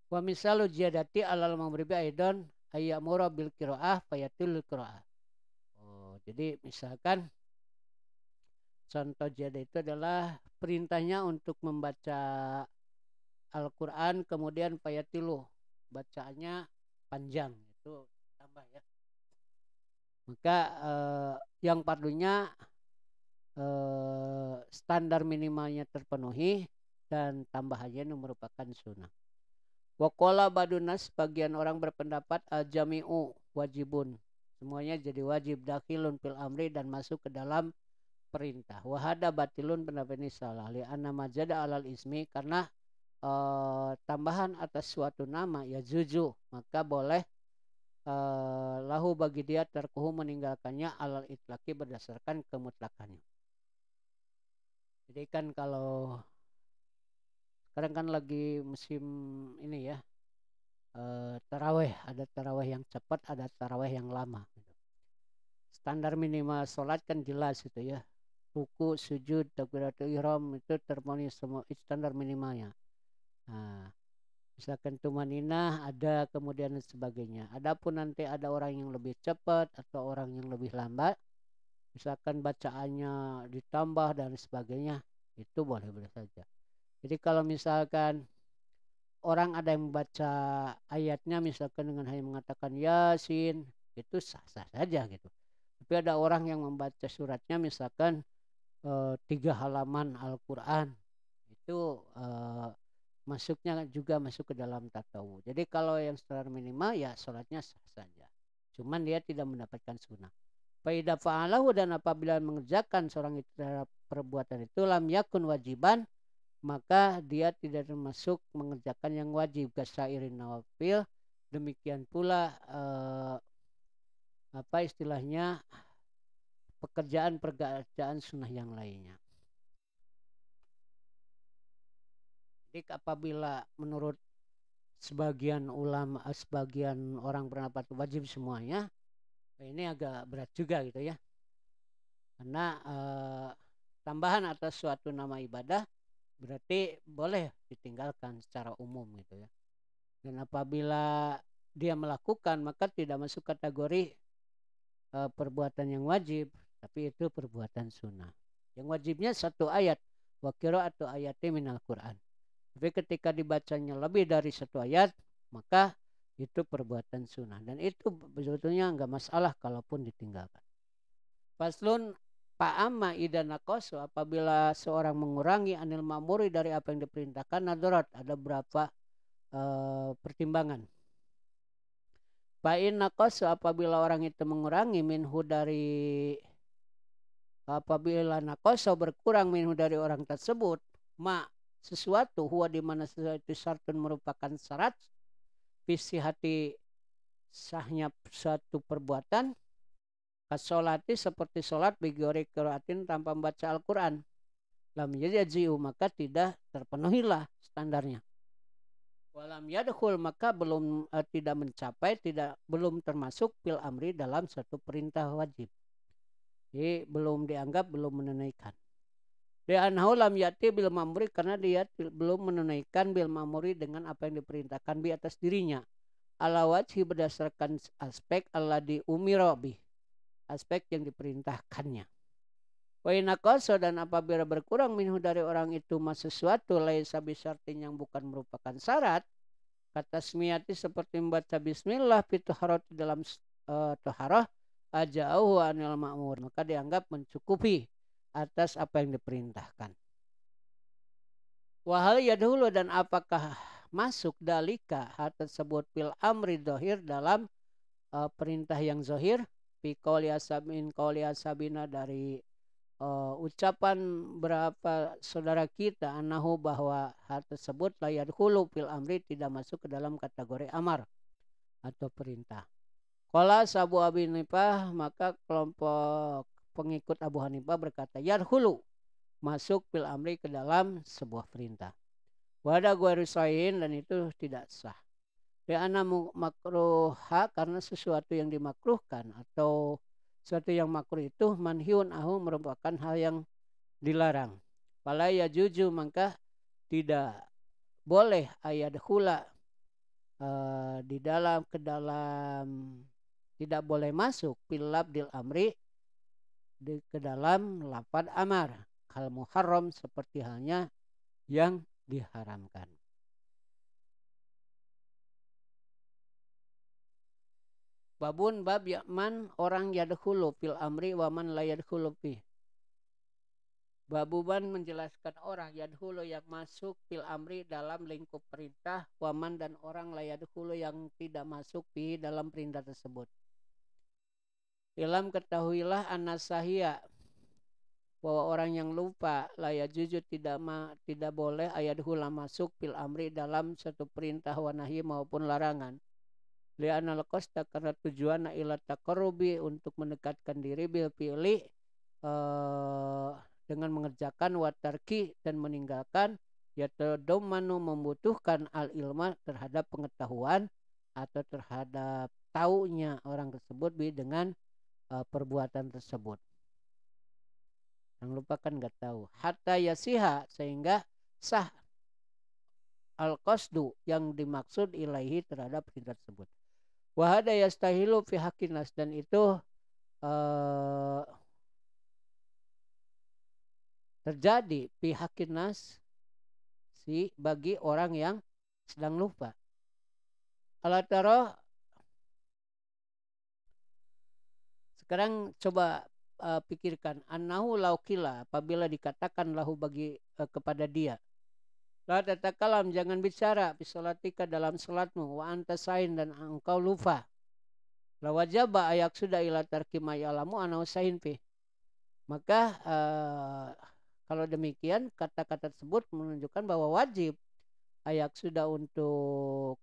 [SPEAKER 1] Wa misalu jiadati alal mamribi aidan ayyamura bil qiraah fayatul qiraah. Oh, jadi misalkan contoh jiadah itu adalah perintahnya untuk membaca Al-Qur'an kemudian payatilu bacaannya panjang itu tambah ya. Maka eh, yang padunya eh, standar minimalnya terpenuhi dan tambahannya merupakan sunnah. Wakola badunas bagian orang berpendapat ajamiu wajibun. Semuanya jadi wajib dakilun fil amri dan masuk ke dalam perintah. Wahada batilun pendapat ini salah. Lianna majada alal ismi karena e, tambahan atas suatu nama ya juju maka boleh e, lahu bagi dia terkuhu meninggalkannya alal itlaki berdasarkan kemutlakannya. Jadi kan kalau sekarang kan lagi musim ini ya eh, taraweh ada taraweh yang cepat ada taraweh yang lama gitu. standar minimal sholat kan jelas itu ya ruku sujud takbiratul ihram itu termoni semua itu standar minimalnya nah, misalkan tumaninah ada kemudian dan sebagainya adapun nanti ada orang yang lebih cepat atau orang yang lebih lambat misalkan bacaannya ditambah dan sebagainya itu boleh-boleh saja jadi kalau misalkan orang ada yang membaca ayatnya misalkan dengan hanya mengatakan Yasin, itu sah-sah saja gitu. Tapi ada orang yang membaca suratnya misalkan e, tiga halaman Al-Quran, itu e, masuknya juga masuk ke dalam tatawu. Jadi kalau yang secara minimal ya sholatnya sah saja. Cuman dia tidak mendapatkan sunnah. Faidah fa'alahu dan apabila mengerjakan seorang itu terhadap perbuatan itu lam yakun wajiban maka dia tidak termasuk mengerjakan yang wajib kasairin nawafil demikian pula eh, apa istilahnya pekerjaan-pekerjaan sunnah yang lainnya jadi apabila menurut sebagian ulama eh, sebagian orang berpendapat wajib semuanya ini agak berat juga gitu ya karena eh, tambahan atas suatu nama ibadah berarti boleh ditinggalkan secara umum gitu ya. Dan apabila dia melakukan maka tidak masuk kategori e, perbuatan yang wajib, tapi itu perbuatan sunnah. Yang wajibnya satu ayat, wa atau ayat min al Quran. Tapi ketika dibacanya lebih dari satu ayat, maka itu perbuatan sunnah dan itu sebetulnya nggak masalah kalaupun ditinggalkan. Paslon Pa'ama ida nakoso apabila seorang mengurangi anil mamuri dari apa yang diperintahkan nadorat ada berapa eh, pertimbangan pertimbangan. Pa'in nakosu apabila orang itu mengurangi minhu dari apabila nakoso berkurang minhu dari orang tersebut ma sesuatu huwa di mana sesuatu sartun merupakan syarat visi hati sahnya suatu perbuatan Kasolati seperti solat bigori kiratin tanpa membaca Al-Quran. Lam yajiu maka tidak terpenuhilah standarnya. Walam yadkhul maka belum eh, tidak mencapai tidak belum termasuk pil amri dalam satu perintah wajib. Jadi belum dianggap belum menunaikan. Li'annahu lam yati bil mamuri karena dia belum menunaikan bil mamuri dengan apa yang diperintahkan bi atas dirinya. Ala wajhi berdasarkan aspek Allah di umi aspek yang diperintahkannya. Wainakoso dan apabila berkurang minhu dari orang itu mas sesuatu laisa bisartin yang bukan merupakan syarat. Kata smiati seperti membaca bismillah fituharot dalam uh, eh, toharoh ajauhu anil ma'mur. Maka dianggap mencukupi atas apa yang diperintahkan. Wahal ya dulu dan apakah masuk dalika hal tersebut fil amri dohir dalam uh, perintah yang zohir pikoli asabin dari uh, ucapan berapa saudara kita anahu bahwa hal tersebut layar hulu fil amri tidak masuk ke dalam kategori amar atau perintah. Kola Sabu Abi Hanifah maka kelompok pengikut Abu Hanifah berkata yar hulu masuk fil amri ke dalam sebuah perintah. Wada gua dan itu tidak sah. Li'ana makruha karena sesuatu yang dimakruhkan atau sesuatu yang makruh itu manhiun ahu merupakan hal yang dilarang. Fala ya juju maka tidak boleh ayat hula uh, eh, di dalam ke dalam tidak boleh masuk pilab dil amri di ke dalam lapad amar hal muharram seperti halnya yang diharamkan. Babun bab yakman orang yadkhulu fil amri wa man la yadkhulu fi. Babuban menjelaskan orang yadkhulu yang masuk fil amri dalam lingkup perintah waman dan orang la yadkhulu yang tidak masuk fi dalam perintah tersebut. Ilam ketahuilah anasahia bahwa orang yang lupa layak jujur tidak ma, tidak boleh ayat hula masuk fil amri dalam satu perintah wanahi maupun larangan Lianal tak karena tujuan ila korubi untuk mendekatkan diri bil pilih eh, uh, dengan mengerjakan watarki dan meninggalkan yaitu domanu membutuhkan al ilma terhadap pengetahuan atau terhadap taunya orang tersebut bi dengan uh, perbuatan tersebut. Yang lupakan nggak tahu. Hatta yasiha sehingga sah al qasdu yang dimaksud ilahi terhadap hidrat tersebut wahada yastahilu fi hakinas dan itu uh, terjadi fi nas si bagi orang yang sedang lupa. Alataro sekarang coba uh, pikirkan annahu laukila apabila dikatakan lahu bagi uh, kepada dia La tatakalam, jangan bicara. Bisolatika dalam salatmu. Wa antasain dan engkau lupa. La wajaba ayak sudah ila tarkima ya'lamu anausain fi. Maka uh, kalau demikian kata-kata tersebut menunjukkan bahwa wajib ayak sudah untuk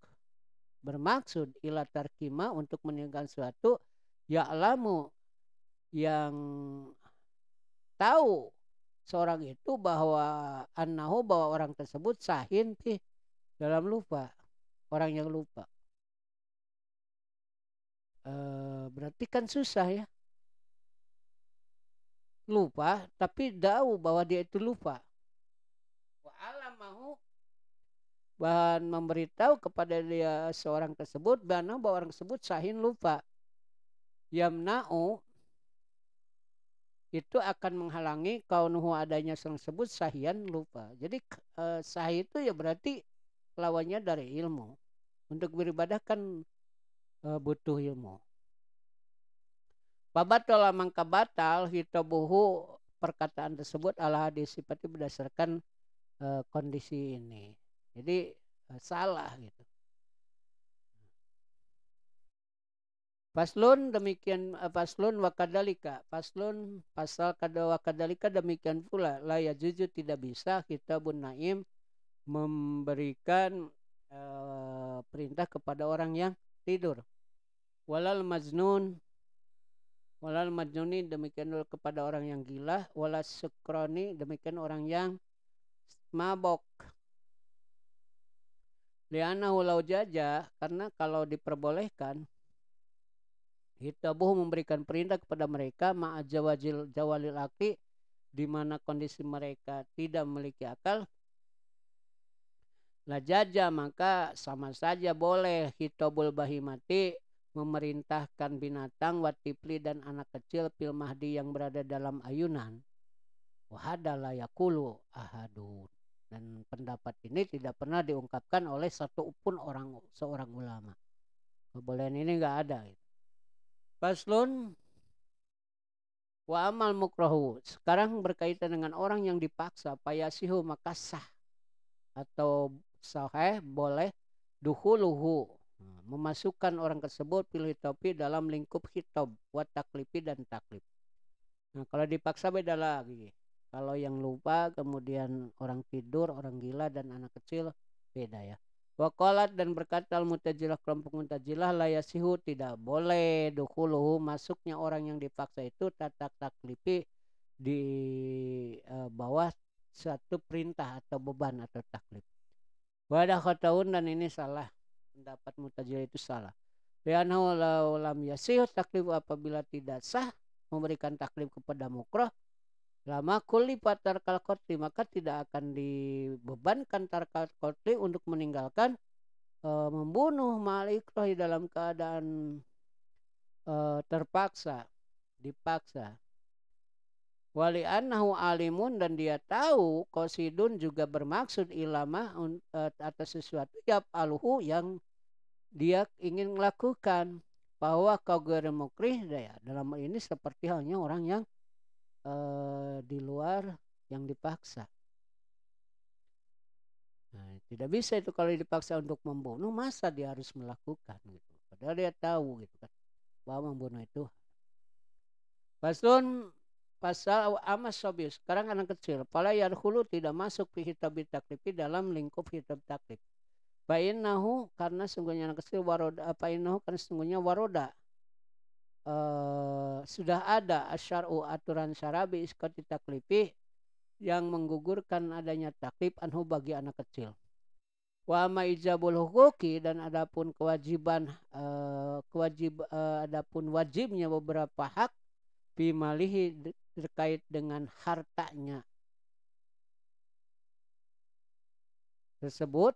[SPEAKER 1] bermaksud ila tarkima untuk meninggalkan suatu ya'lamu yang tahu seorang itu bahwa annahu bahwa orang tersebut sahin fi dalam lupa orang yang lupa e, berarti kan susah ya lupa tapi tahu bahwa dia itu lupa wa alamahu bahan memberitahu kepada dia seorang tersebut bahwa orang tersebut sahin lupa yamna'u itu akan menghalangi kaunuhu adanya sebut sahian lupa. Jadi eh, sah itu ya berarti lawannya dari ilmu. Untuk beribadah kan eh, butuh ilmu. Babatola mangka batal hitobuhu perkataan tersebut ala hadis sifati berdasarkan eh, kondisi ini. Jadi eh, salah gitu. Paslon demikian eh, paslon wakadalika paslon pasal kada wakadalika demikian pula laya jujur tidak bisa kita bun naim memberikan uh, perintah kepada orang yang tidur walal majnun walal majnuni demikian kepada orang yang gila walas sekroni demikian orang yang mabok liana jaja karena kalau diperbolehkan Hitabuh memberikan perintah kepada mereka ma'ajawajil jawalil akli di mana kondisi mereka tidak memiliki akal lah jaja maka sama saja boleh hitabul bahimati memerintahkan binatang watipli dan anak kecil pil mahdi yang berada dalam ayunan wahadalah yakulu ahadun dan pendapat ini tidak pernah diungkapkan oleh satu pun orang seorang ulama kebolehan ini nggak ada gitu. Paslon wa amal mukrohu. Sekarang berkaitan dengan orang yang dipaksa payasihu makasah atau sahih eh, boleh duhuluhu nah, memasukkan orang tersebut pilih topi dalam lingkup hitob buat taklipi dan taklip. Nah kalau dipaksa beda lagi. Kalau yang lupa kemudian orang tidur, orang gila dan anak kecil beda ya. Wakolat dan berkata mutajilah kelompok mutajilah layasihu tidak boleh dukuluhu masuknya orang yang dipaksa itu tatak taklipi di uh, bawah satu perintah atau beban atau taklif. Wadah khotaun dan ini salah pendapat mutajilah itu salah. Lianau lam yasih taklif apabila tidak sah memberikan taklif kepada mukroh lama kulipat tarkal kotli maka tidak akan dibebankan tarkal kotli untuk meninggalkan e, membunuh malikroh di dalam keadaan e, terpaksa dipaksa wali anahu alimun dan dia tahu kosidun juga bermaksud ilama e, eh, atas sesuatu yap aluhu yang dia ingin melakukan bahwa kau mukri ya, dalam ini seperti halnya orang yang e, di luar yang dipaksa. Nah, tidak bisa itu kalau dipaksa untuk membunuh masa dia harus melakukan gitu. Padahal dia tahu gitu kan bahwa membunuh itu. Paslon pasal amas sobi sekarang anak kecil pala yarhulu tidak masuk di hitab taklifi dalam lingkup hitab taklif. Fa'innahu karena sungguhnya anak kecil waroda apa karena sungguhnya waroda eh, sudah ada asyar'u aturan syarabi iskoti taklifi yang menggugurkan adanya taklif anhu bagi anak kecil. Wa ma ijabul hukuki dan adapun kewajiban eh, kewajib eh, adapun wajibnya beberapa hak bimalihi terkait dengan hartanya tersebut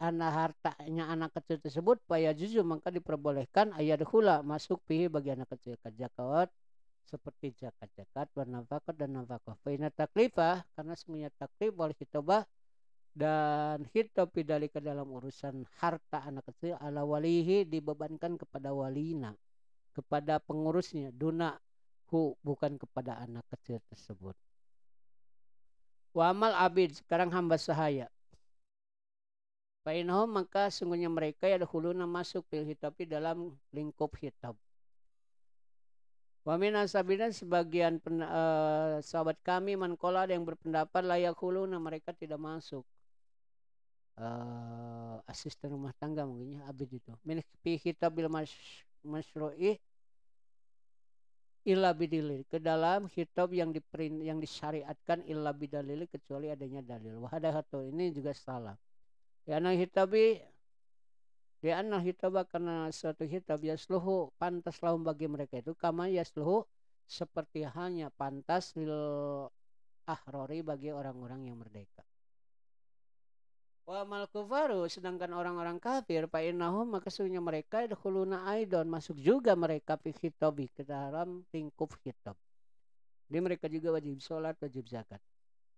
[SPEAKER 1] anak hartanya anak kecil tersebut payah juzu maka diperbolehkan ayat hula masuk pihi bagi anak kecil kajakawat seperti jakat jakat bernafkah dan nafkah faina taklifah karena semuanya taklif oleh hitobah dan hitob pidali ke dalam urusan harta anak kecil ala walihi dibebankan kepada walina kepada pengurusnya duna hu bukan kepada anak kecil tersebut wamal abid sekarang hamba sahaya Fainhum maka sungguhnya mereka ya dahuluna masuk fil di dalam lingkup hitab. Wamin asabina sebagian pen, uh, sahabat kami mankola ada yang berpendapat layak huluna mereka tidak masuk. Uh, asisten rumah tangga mungkinnya abid itu. Min fi hitabil masyru'i illa bidalil ke dalam hitab yang diperin yang disyariatkan illa bidalil kecuali adanya dalil. Wahada hatu ini juga salah. Lianang hitabi, anak hitaba karena suatu hitab yasluhu pantas lahum bagi mereka itu kama yasluhu seperti hanya pantas lil ahrori bagi orang-orang yang merdeka. Wa mal kufaru sedangkan orang-orang kafir fa innahum maka sesungguhnya mereka dkhuluna aidon masuk juga mereka fi hitabi ke dalam lingkup hitab, Jadi mereka juga wajib sholat, wajib zakat.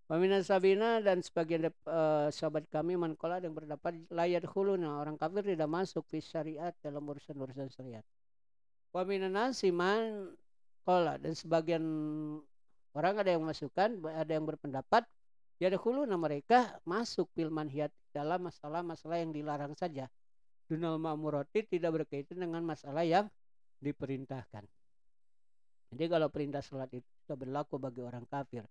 [SPEAKER 1] Wamina Sabina dan sebagian uh, sahabat kami mankola yang berdapat layar huluna orang kafir tidak masuk di syariat dalam urusan-urusan syariat. nasi nasiman kola dan sebagian orang ada yang masukkan ada yang berpendapat ya huluna mereka masuk filman hiat dalam masalah-masalah yang dilarang saja. Dunal ma'murati tidak berkaitan dengan masalah yang diperintahkan. Jadi kalau perintah sholat itu berlaku bagi orang kafir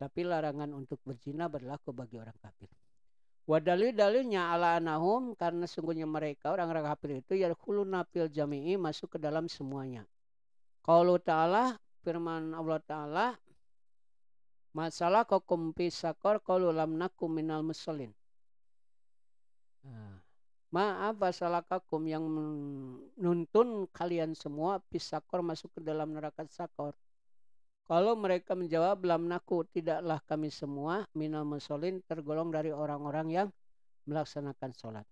[SPEAKER 1] tapi larangan untuk berzina berlaku bagi orang kafir. Wadali dalilnya ala anahum karena sungguhnya mereka orang-orang kafir itu ya fil jami'i masuk ke dalam semuanya. Kalau ta'ala firman Allah ta'ala masalah kokum pisakor kalau lam nakum minal musallin. Nah, maaf Maaf kakum yang menuntun kalian semua pisakor masuk ke dalam neraka sakor. Kalau mereka menjawab, lam naku, tidaklah kami semua minal musolin tergolong dari orang-orang yang melaksanakan sholat.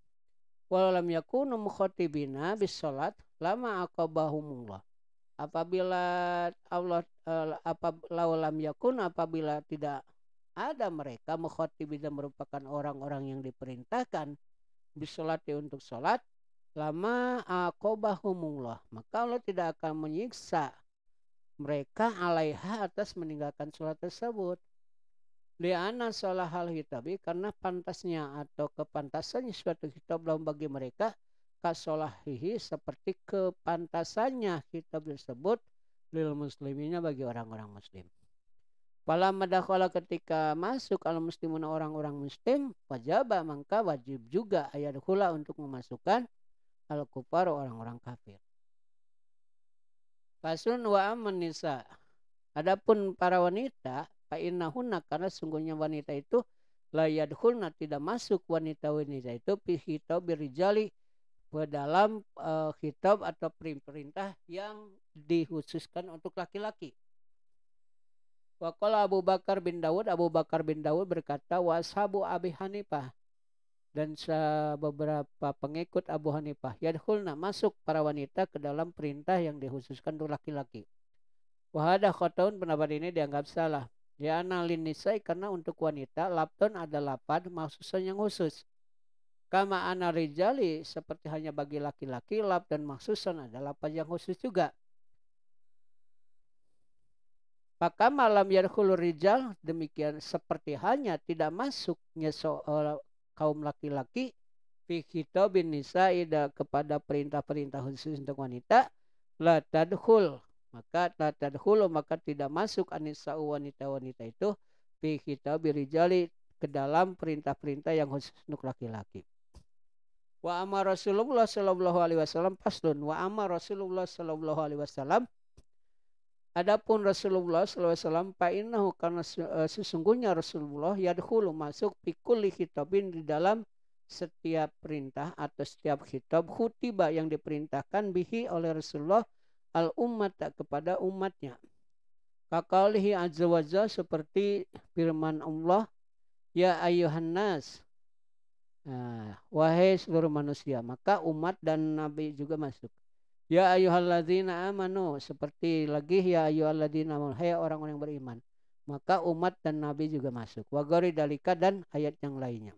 [SPEAKER 1] Walam yakunu khotibina bis sholat lama akobahumullah. Apabila Allah eh, apa laulam yakun apabila tidak ada mereka mukhotibina merupakan orang-orang yang diperintahkan bis sholat ya untuk sholat lama akobahumullah maka Allah tidak akan menyiksa mereka alaiha atas meninggalkan sholat tersebut. Liana sholah hal hitabi karena pantasnya atau kepantasannya suatu kitab belum bagi mereka kasolahihi seperti kepantasannya kitab tersebut lil musliminnya bagi orang-orang muslim. Pala madakola ketika masuk al muslimun orang-orang muslim wajaba maka wajib juga ayat hula untuk memasukkan al kufar orang-orang kafir. Fasun wa amman Adapun para wanita, fa innahunna karena sungguhnya wanita itu layadhulna tidak masuk wanita-wanita itu fi hitab birijali ke dalam uh, eh, hitab atau perintah yang dihususkan untuk laki-laki. Wakola Abu Bakar bin Dawud, Abu Bakar bin Dawud berkata, washabu Abi Hanifah dan beberapa pengikut Abu Hanifah yadkhulna masuk para wanita ke dalam perintah yang dikhususkan untuk laki-laki. Wahada khotaun pendapat ini dianggap salah. Ya analin nisai karena untuk wanita lapton ada lapan maksudnya yang khusus. Kama anarijali seperti hanya bagi laki-laki lap dan maksusan adalah lapan yang khusus juga. Maka malam yarkhulur rijal demikian seperti hanya tidak masuknya seorang kaum laki-laki fi Nisa ida kepada perintah-perintah khusus untuk wanita la tadkhul maka la tadkhulu maka tidak masuk anissa wanita-wanita itu fi khitabi rijali ke dalam perintah-perintah yang khusus untuk laki-laki. Wa amar Rasulullah sallallahu alaihi wasallam paslun wa amar Rasulullah sallallahu alaihi wasallam Adapun Rasulullah SAW, fa'innahu karena eh, sesungguhnya Rasulullah yadkhulu masuk pikuli kitabin di dalam setiap perintah atau setiap kitab khutiba yang diperintahkan bihi oleh Rasulullah al ummat kepada umatnya. Kakaulihi azza seperti firman Allah, Ya ayuhan nas, nah, wahai seluruh manusia. Maka umat dan nabi juga masuk. Ya ayyuhalladzina amanu seperti lagi ya ayyuhalladzina amanu hai hey, orang-orang yang beriman. Maka umat dan nabi juga masuk. Wa dalika dan ayat yang lainnya.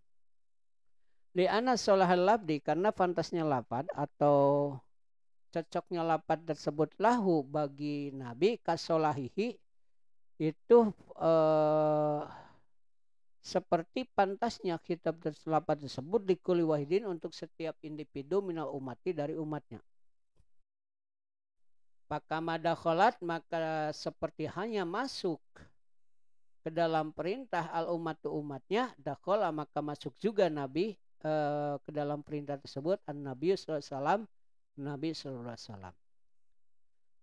[SPEAKER 1] Di anas solahal labdi karena fantasnya lapat atau cocoknya lapat tersebut lahu bagi nabi kasolahihi itu eh, seperti pantasnya kitab lapat tersebut dikuli wahidin untuk setiap individu minal umati dari umatnya kholat maka seperti hanya masuk ke dalam perintah al umat umatnya dakhola maka masuk juga Nabi e, ke dalam perintah tersebut an Nabi SAW Nabi SAW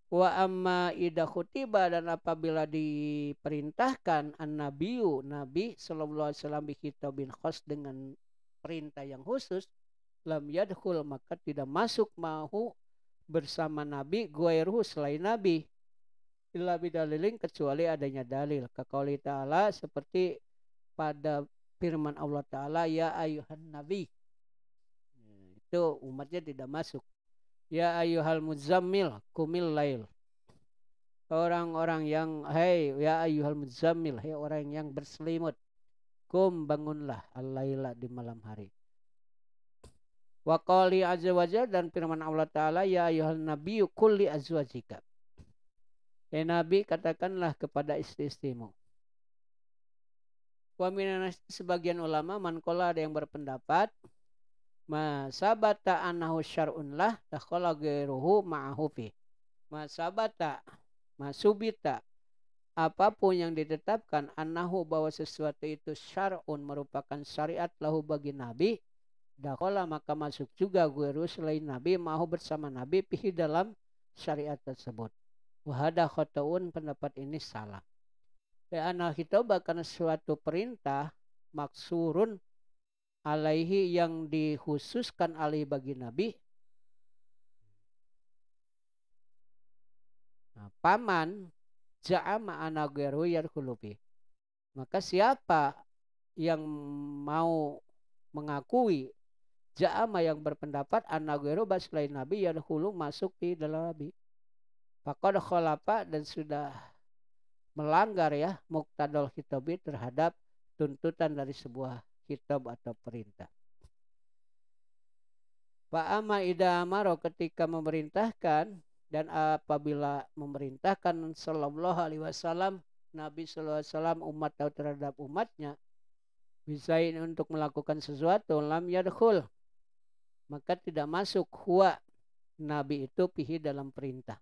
[SPEAKER 1] wa amma idha khutiba dan apabila diperintahkan an nabiyu nabi sallallahu alaihi wasallam khos dengan perintah yang khusus lam yadkhul maka tidak masuk mahu bersama Nabi guairuhu selain Nabi illa bidalilin kecuali adanya dalil Kekuali ta'ala seperti pada firman Allah ta'ala ya ayuhan nabi hmm, itu umatnya tidak masuk ya ayuhal muzammil kumil lail orang-orang yang hei ya ayuhal muzammil hei orang yang berselimut kum bangunlah al di malam hari Wa qali azza wajal dan firman Allah taala ya ayuhan nabiyyu kulli azwajika. Ya Nabi katakanlah kepada istri-istrimu. Wa sebagian ulama mankola ada yang berpendapat masabata annahu syar'un lah dakhala ghairuhu ma'ahu fi masabata masubita apapun yang ditetapkan annahu bahwa sesuatu itu syar'un merupakan syariat lahu bagi nabi Dakola maka masuk juga guru selain Nabi mau bersama Nabi pihi dalam syariat tersebut. Wahada khotoun pendapat ini salah. Lianal kita bahkan suatu perintah maksurun alaihi yang dikhususkan alaihi bagi Nabi. Nah, paman ja'a ma'ana geru yarkulubi. Maka siapa yang mau mengakui Ja'ama yang berpendapat Anagero lain Nabi yang hulu masuk di dalam Nabi. Fakod kholapa dan sudah melanggar ya muktadol hitobi terhadap tuntutan dari sebuah kitab atau perintah. Ama ida amaro ketika memerintahkan dan apabila memerintahkan sallallahu alaihi wasallam Nabi sallallahu alaihi wasallam umat atau terhadap umatnya bisain untuk melakukan sesuatu lam yadkhul maka tidak masuk huwa nabi itu pihi dalam perintah.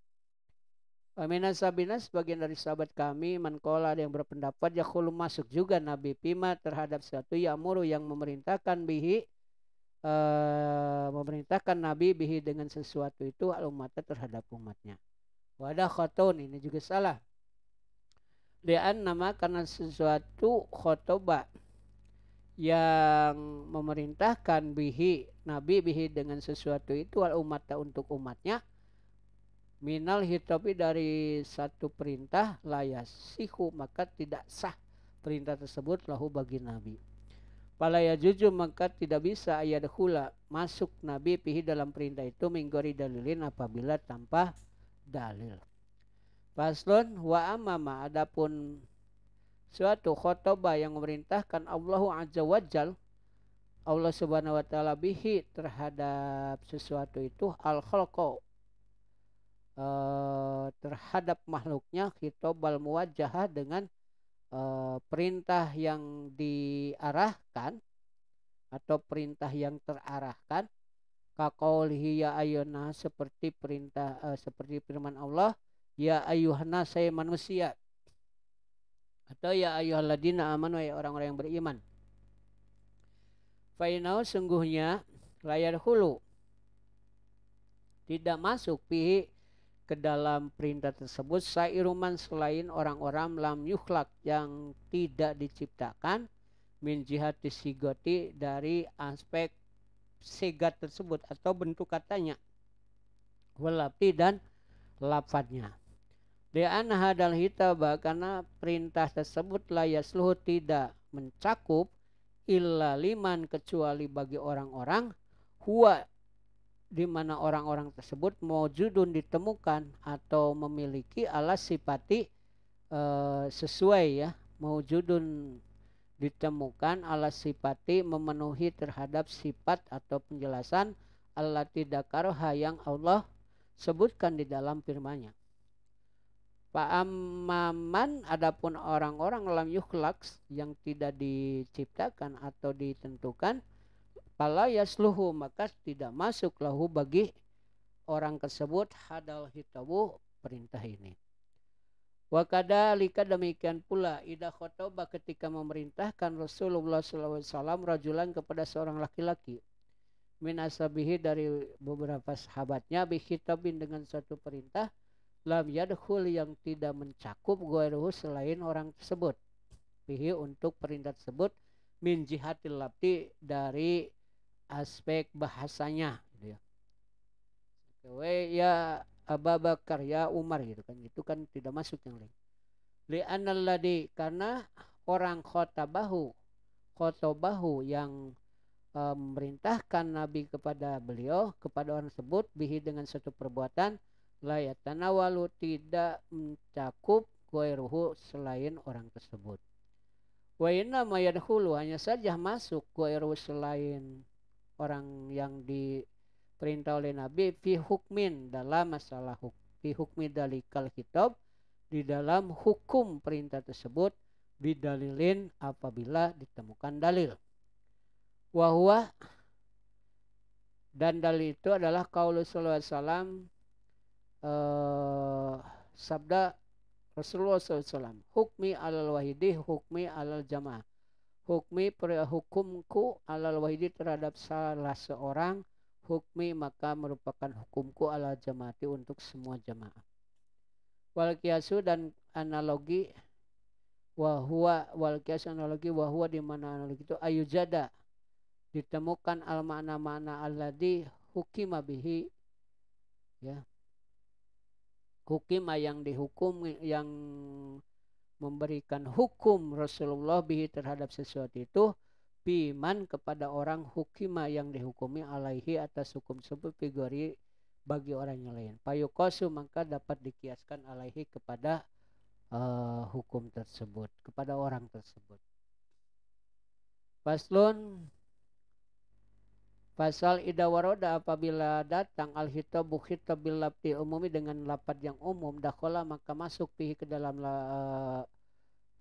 [SPEAKER 1] Pamina Sabina sebagian dari sahabat kami mankola ada yang berpendapat yakhulu masuk juga Nabi Pima terhadap satu yamuru yang memerintahkan bihi e, memerintahkan Nabi bihi dengan sesuatu itu al terhadap umatnya. Wadah khotun ini juga salah. Lian nama karena sesuatu khotobah yang memerintahkan bihi nabi bihi dengan sesuatu itu al ummata untuk umatnya minal hitopi dari satu perintah layas sihu maka tidak sah perintah tersebut lahu bagi nabi Palaya jujur maka tidak bisa ayat hula masuk nabi pihi dalam perintah itu minggori dalilin apabila tanpa dalil. Paslon wa amama adapun suatu khotbah yang memerintahkan Allah Azza wa Jal Allah Subhanahu wa taala bihi terhadap sesuatu itu al khalqo e, eh, terhadap makhluknya khitobal muwajjahah dengan e, perintah yang diarahkan atau perintah yang terarahkan kaqaulihi ya ayyuhana seperti perintah uh, seperti firman Allah ya ayuhana saya manusia atau ya ayyuhalladzina amanu ya orang-orang yang beriman. Fainau sungguhnya layar hulu tidak masuk pihi ke dalam perintah tersebut sairuman selain orang-orang lam yukhlak yang tidak diciptakan min jihati sigoti dari aspek sigat tersebut atau bentuk katanya walapi dan lafadnya Lian hadal hitabah karena perintah tersebut seluruh tidak mencakup illa liman kecuali bagi orang-orang huwa di mana orang-orang tersebut judun ditemukan atau memiliki alas sifati e, sesuai ya judun ditemukan alas sifati memenuhi terhadap sifat atau penjelasan Allah tidak karoha yang Allah sebutkan di dalam firman Fa'amman adapun orang-orang lam yukhlaks yang tidak diciptakan atau ditentukan pala yasluhu maka tidak masuk lahu bagi orang tersebut hadal hitabu perintah ini. Wakadalika demikian pula idah khotoba ketika memerintahkan Rasulullah SAW rajulan kepada seorang laki-laki min dari beberapa sahabatnya bihitabin dengan suatu perintah lam yadkhul yang tidak mencakup ghairuhu selain orang tersebut bihi untuk perintah tersebut min jihatil labdi dari aspek bahasanya gitu ya. Kewe ya Abu Bakar ya Umar gitu kan itu kan tidak masuk yang lain. Li ladi karena orang kota bahu yang eh, memerintahkan Nabi kepada beliau kepada orang tersebut bihi dengan satu perbuatan layatanawalu tidak mencakup goeruhu selain orang tersebut. Wa inna mayadhulu hanya saja masuk goeruhu selain orang yang diperintah oleh Nabi fi hukmin dalam masalah hukum fi hukmi dalikal kitab di dalam hukum perintah tersebut bidalilin apabila ditemukan dalil. Wahwah dan dalil itu adalah kaulu sallallahu alaihi wasallam uh, sabda Rasulullah SAW hukmi alal wahidi hukmi alal jamaah hukmi hukumku alal wahidi terhadap salah seorang hukmi maka merupakan hukumku alal jamaah untuk semua jamaah wal kiasu dan analogi wahwa wal kiasu analogi wahwa di mana analogi itu ayu jada, ditemukan al makna makna di hukimabihi ya hukima yang dihukum yang memberikan hukum Rasulullah bihi terhadap sesuatu itu biman kepada orang hukima yang dihukumi alaihi atas hukum sebut figuri bagi orang yang lain payukosu maka dapat dikiaskan alaihi kepada uh, hukum tersebut kepada orang tersebut Paslon Pasal ida waroda apabila datang al hitabu hitab bil umumi dengan lapat yang umum dakola maka masuk pihi ke dalam la,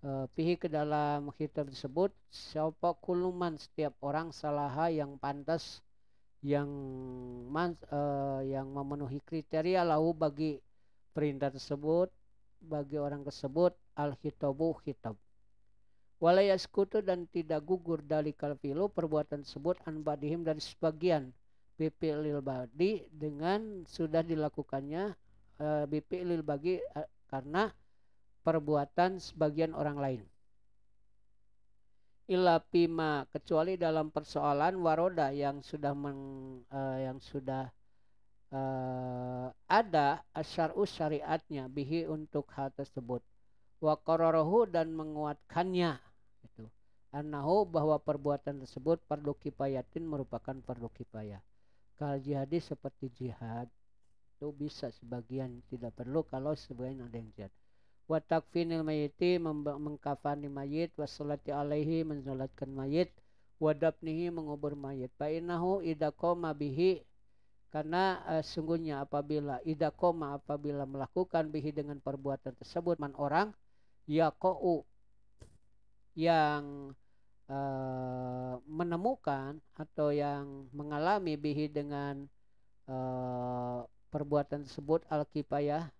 [SPEAKER 1] uh, pihi ke dalam hitab tersebut siapa kuluman setiap orang salaha yang pantas yang man, uh, yang memenuhi kriteria lau bagi perintah tersebut bagi orang tersebut al hitabu hitab sekutu dan tidak gugur dari kalfilu perbuatan tersebut anbadihim dari sebagian BP lil badi dengan sudah dilakukannya e, eh, BP lil bagi e, eh, karena perbuatan sebagian orang lain. Ilapima kecuali dalam persoalan waroda yang sudah meng, e, yang sudah e, ada asyarus syariatnya bihi untuk hal tersebut wa dan menguatkannya itu anahu bahwa perbuatan tersebut perlu kipayatin merupakan perlu kipayah kal jihadi seperti jihad itu bisa sebagian tidak perlu kalau sebagian ada yang jihad wa takfinil mayiti mengkafani mayit wa salati alaihi mensolatkan mayit wa dapnihi mengubur mayit fa innahu idza bihi karena uh, sungguhnya apabila idza apabila melakukan bihi dengan perbuatan tersebut man orang yaqau yang uh, menemukan atau yang mengalami bihi dengan uh, perbuatan tersebut al kifayah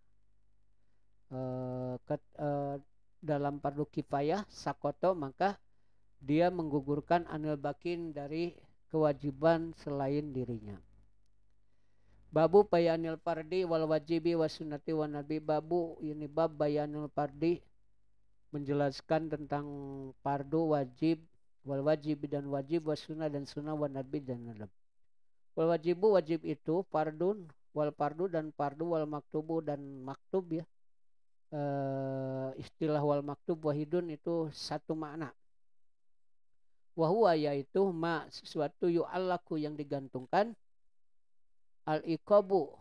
[SPEAKER 1] uh, eh, ke, uh, dalam perlu kifayah sakoto maka dia menggugurkan anil bakin dari kewajiban selain dirinya. Babu bayanil fardi wal wajibi wasunati wa nabi babu ini bab bayanil fardi menjelaskan tentang pardu wajib wal wajib dan wajib wa sunnah dan sunnah wa nabi dan nadab. Wal wajibu wajib itu pardun wal pardu dan pardu wal maktubu dan maktub ya. E, istilah wal maktub wahidun itu satu makna. wahuwa yaitu ma sesuatu yu'allaku yang digantungkan al ikobu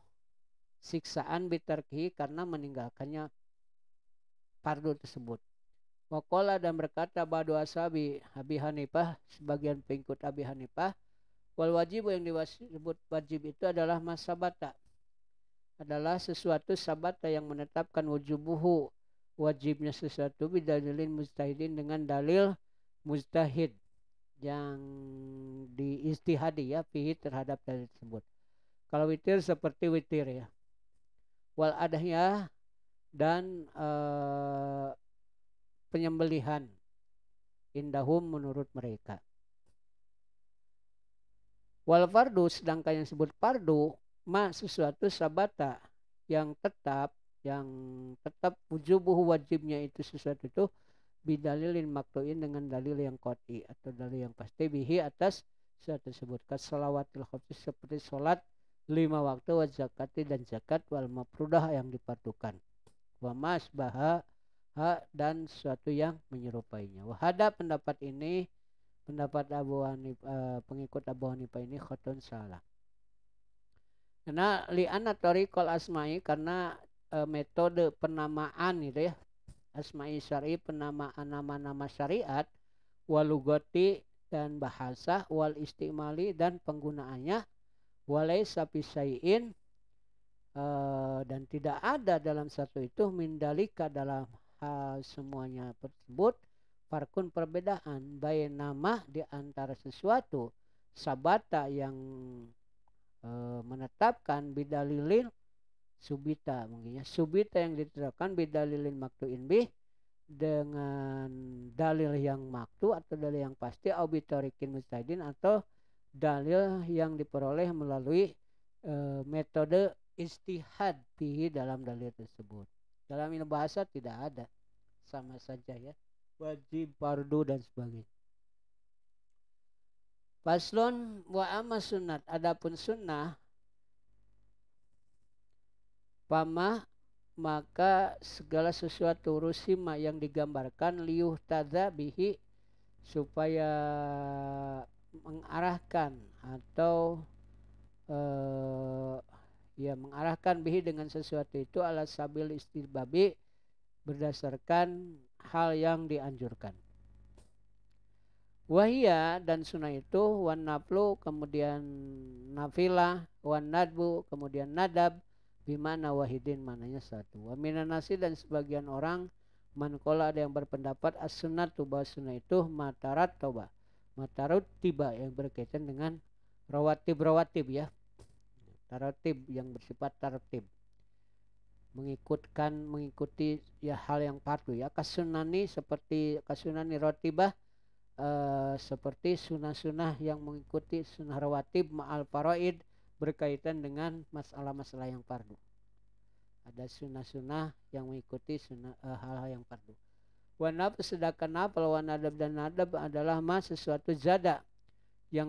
[SPEAKER 1] siksaan bitarki karena meninggalkannya pardu tersebut Wakola dan berkata Badu Ashabi Abi Hanifah, sebagian pengikut Abi Hanifah, wal wajib yang disebut wajib itu adalah masabata. Adalah sesuatu sabata yang menetapkan wujubuhu, wajibnya sesuatu bidalilin mustahidin dengan dalil mustahid yang diistihadi ya fihi terhadap dalil tersebut. Kalau witir seperti witir ya. Wal adahnya dan uh, penyembelihan indahum menurut mereka wal fardu sedangkan yang disebut fardu ma sesuatu sabata yang tetap yang tetap buh wajibnya itu sesuatu itu bidalilin maktuin dengan dalil yang koti atau dalil yang pasti bihi atas sesuatu tersebut salawatil khutus seperti sholat lima waktu wajakati dan zakat wal mafrudah yang dipatukan wa masbaha dan sesuatu yang menyerupainya. Wahada pendapat ini pendapat Abu Hanifah eh, pengikut Abu Hanifah ini khotun salah. Karena li'an torikol asma'i karena eh, metode penamaan itu ya asma'i syari penamaan nama-nama syariat walugoti dan bahasa wal istimali dan penggunaannya walai sapi uh, eh, dan tidak ada dalam satu itu mindalika dalam uh, semuanya tersebut farkun perbedaan bayi nama di antara sesuatu sabata yang uh, menetapkan bidalilin subita mungkinnya subita yang ditetapkan bidalilin maktu bih dengan dalil yang maktu atau dalil yang pasti auditorikin mustahidin atau dalil yang diperoleh melalui e, metode istihad di dalam dalil tersebut. Dalam ilmu bahasa tidak ada. Sama saja ya. Wajib, fardu dan sebagainya. Paslon wa amma sunat. Adapun sunnah pama maka segala sesuatu rusima yang digambarkan liuh tada bihi supaya mengarahkan atau eh, ya mengarahkan bihi dengan sesuatu itu ala sabil istibabi berdasarkan hal yang dianjurkan wahia dan sunnah itu wan naplu kemudian nafilah wan nadbu kemudian nadab bimana wahidin mananya satu wa nasi dan sebagian orang mankola ada yang berpendapat as sunnah bahwa sunnah itu matarat toba matarut tiba yang berkaitan dengan rawatib rawatib ya tertib yang bersifat tertib mengikutkan mengikuti ya hal yang patuh ya kasunani seperti kasunani rotibah e, seperti sunah-sunah yang mengikuti sunah rawatib ma'al faroid berkaitan dengan masalah-masalah yang fardu ada sunah-sunah yang mengikuti hal eh, hal-hal yang fardu wanab sedangkan nafal wanadab dan nadab adalah mas sesuatu zada yang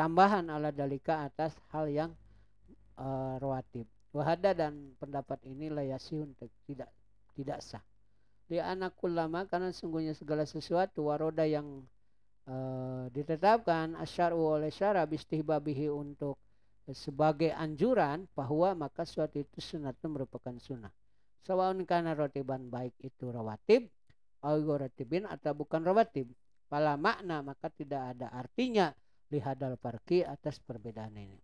[SPEAKER 1] tambahan ala dalika atas hal yang uh, rawatib. Wahada dan pendapat ini layasi untuk tidak tidak sah. Di anak ulama karena sungguhnya segala sesuatu waroda yang uh, ditetapkan asyar'u oleh syara bistihbabihi untuk sebagai anjuran bahwa maka suatu itu sunat itu merupakan sunnah. Sawaun karena rotiban baik itu rawatib, rotibin atau bukan rawatib. Pala makna maka tidak ada artinya lihadal parki atas perbedaan ini.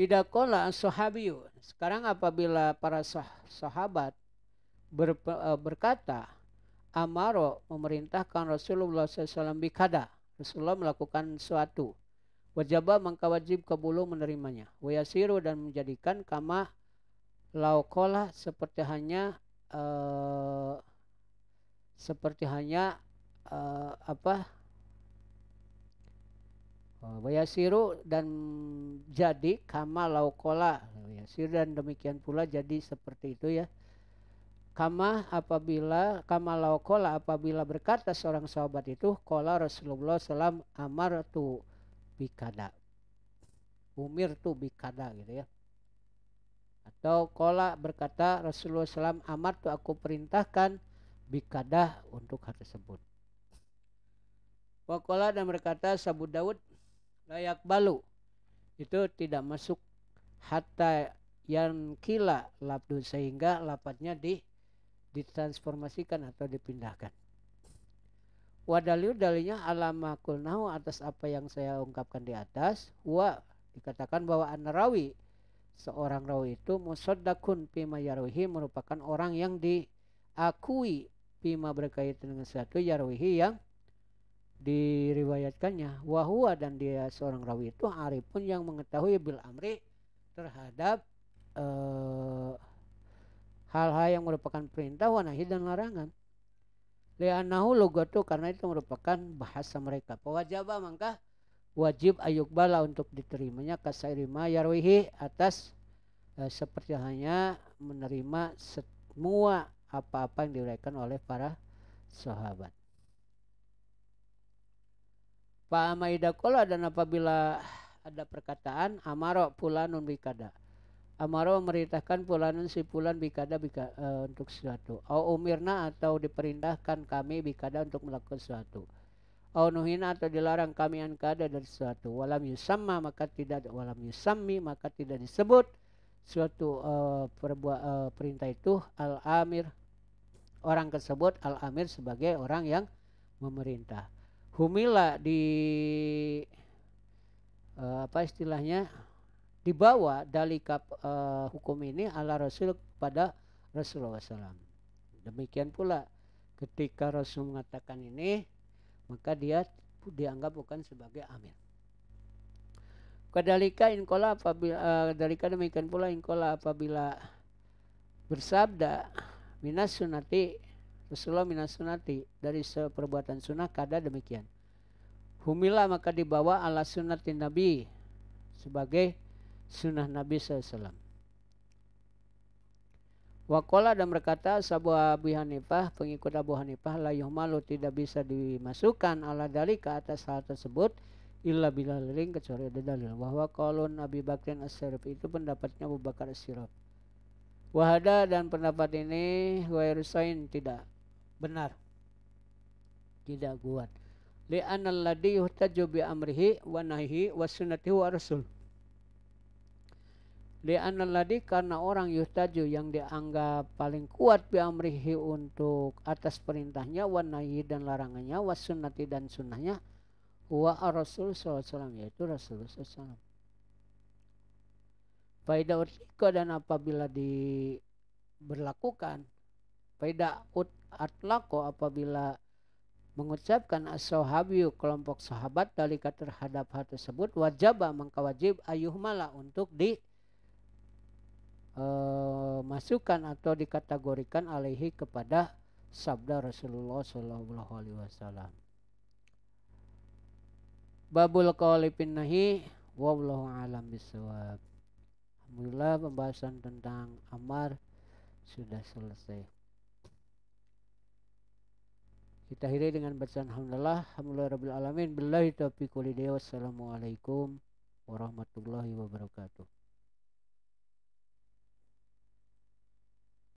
[SPEAKER 1] Idakola sahabiyu. Sekarang apabila para sah sahabat ber, e, berkata, Amaro memerintahkan Rasulullah SAW bikada. Rasulullah melakukan suatu. Wajabah maka wajib menerimanya. Wayasiru dan menjadikan kama laukola seperti hanya uh, seperti hanya uh, apa Eh, Wayasiru dan jadi kama laukola. Wayasiru dan demikian pula jadi seperti itu ya. Kama apabila kama laukola apabila berkata seorang sahabat itu kola Rasulullah SAW amar tu bikada. Umir tu bikada gitu ya. Atau kola berkata Rasulullah SAW amar tu aku perintahkan bikada untuk hal tersebut. Wakola dan berkata Sabu Daud layak balu itu tidak masuk hatta yang kila labdun sehingga lapatnya di ditransformasikan atau dipindahkan. Wadalil dalinya alamakul nahu atas apa yang saya ungkapkan di atas. Wa dikatakan bahwa anarawi seorang rawi itu musaddakun pima yarwihi merupakan orang yang diakui pima berkaitan dengan sesuatu yarwihi yang diriwayatkannya wahwa dan dia seorang rawi itu pun yang mengetahui bil amri terhadap eh, hal-hal uh, yang merupakan perintah wanahi dan larangan li'anahu lugatu karena itu merupakan bahasa mereka pewajabah maka wajib ayukbala untuk diterimanya kasairima yarwihi atas uh, seperti hanya menerima semua apa-apa yang diuraikan oleh para sahabat Fa amaidakola dan apabila ada perkataan amaro pulanun bikada. Amaro memerintahkan pulanun si pulan bikada bika, e, untuk sesuatu. Au umirna atau diperintahkan kami bikada untuk melakukan sesuatu. Au nuhina atau dilarang kami ankada dari sesuatu. Walam yusamma maka tidak walam yusammi maka tidak disebut suatu e, perbuatan e, perintah itu al amir orang tersebut al amir sebagai orang yang memerintah. Humila di uh, apa istilahnya dibawa dari kap, uh, hukum ini ala Rasul kepada Rasulullah SAW. Demikian pula ketika Rasul mengatakan ini maka dia dianggap bukan sebagai amir. Kadalika inkola apabila uh, demikian pula inkola apabila bersabda minas sunati Rasulullah minas sunati dari perbuatan sunnah kada demikian. Humila maka dibawa ala sunatin Nabi sebagai sunnah Nabi SAW. Wakola dan berkata sebuah Abu Hanifah pengikut Abu Hanifah la malu tidak bisa dimasukkan ala dari ke atas hal tersebut illa bila lering kecuali ada dalil bahwa kalau Nabi Bakrin as itu pendapatnya Abu Bakar as Wahada dan pendapat ini Wairusain tidak benar tidak kuat li'anna alladhi yuhtaju bi amrihi wa nahihi wa sunnatihi wa rasul li'anna alladhi karena orang yuhtaju yang dianggap paling kuat bi amrihi untuk atas perintahnya wa nahihi dan larangannya wa sunnati dan sunnahnya wa rasul sallallahu yaitu rasul sallallahu Faida urtiko dan apabila diberlakukan Faida ut atlako apabila mengucapkan ashabiyu kelompok sahabat dalika terhadap hal tersebut wajib maka wajib ayuh mala untuk di eh, masukkan atau dikategorikan alaihi kepada sabda Rasulullah Shallallahu Alaihi Wasallam. Babul qaulipin nahi wallahu alam bisawab. Alhamdulillah pembahasan tentang amar sudah selesai kita akhiri dengan bacaan alhamdulillah Alhamdulillah rabbil alamin, billahi taufiq walhidayah. Wassalamualaikum warahmatullahi wabarakatuh.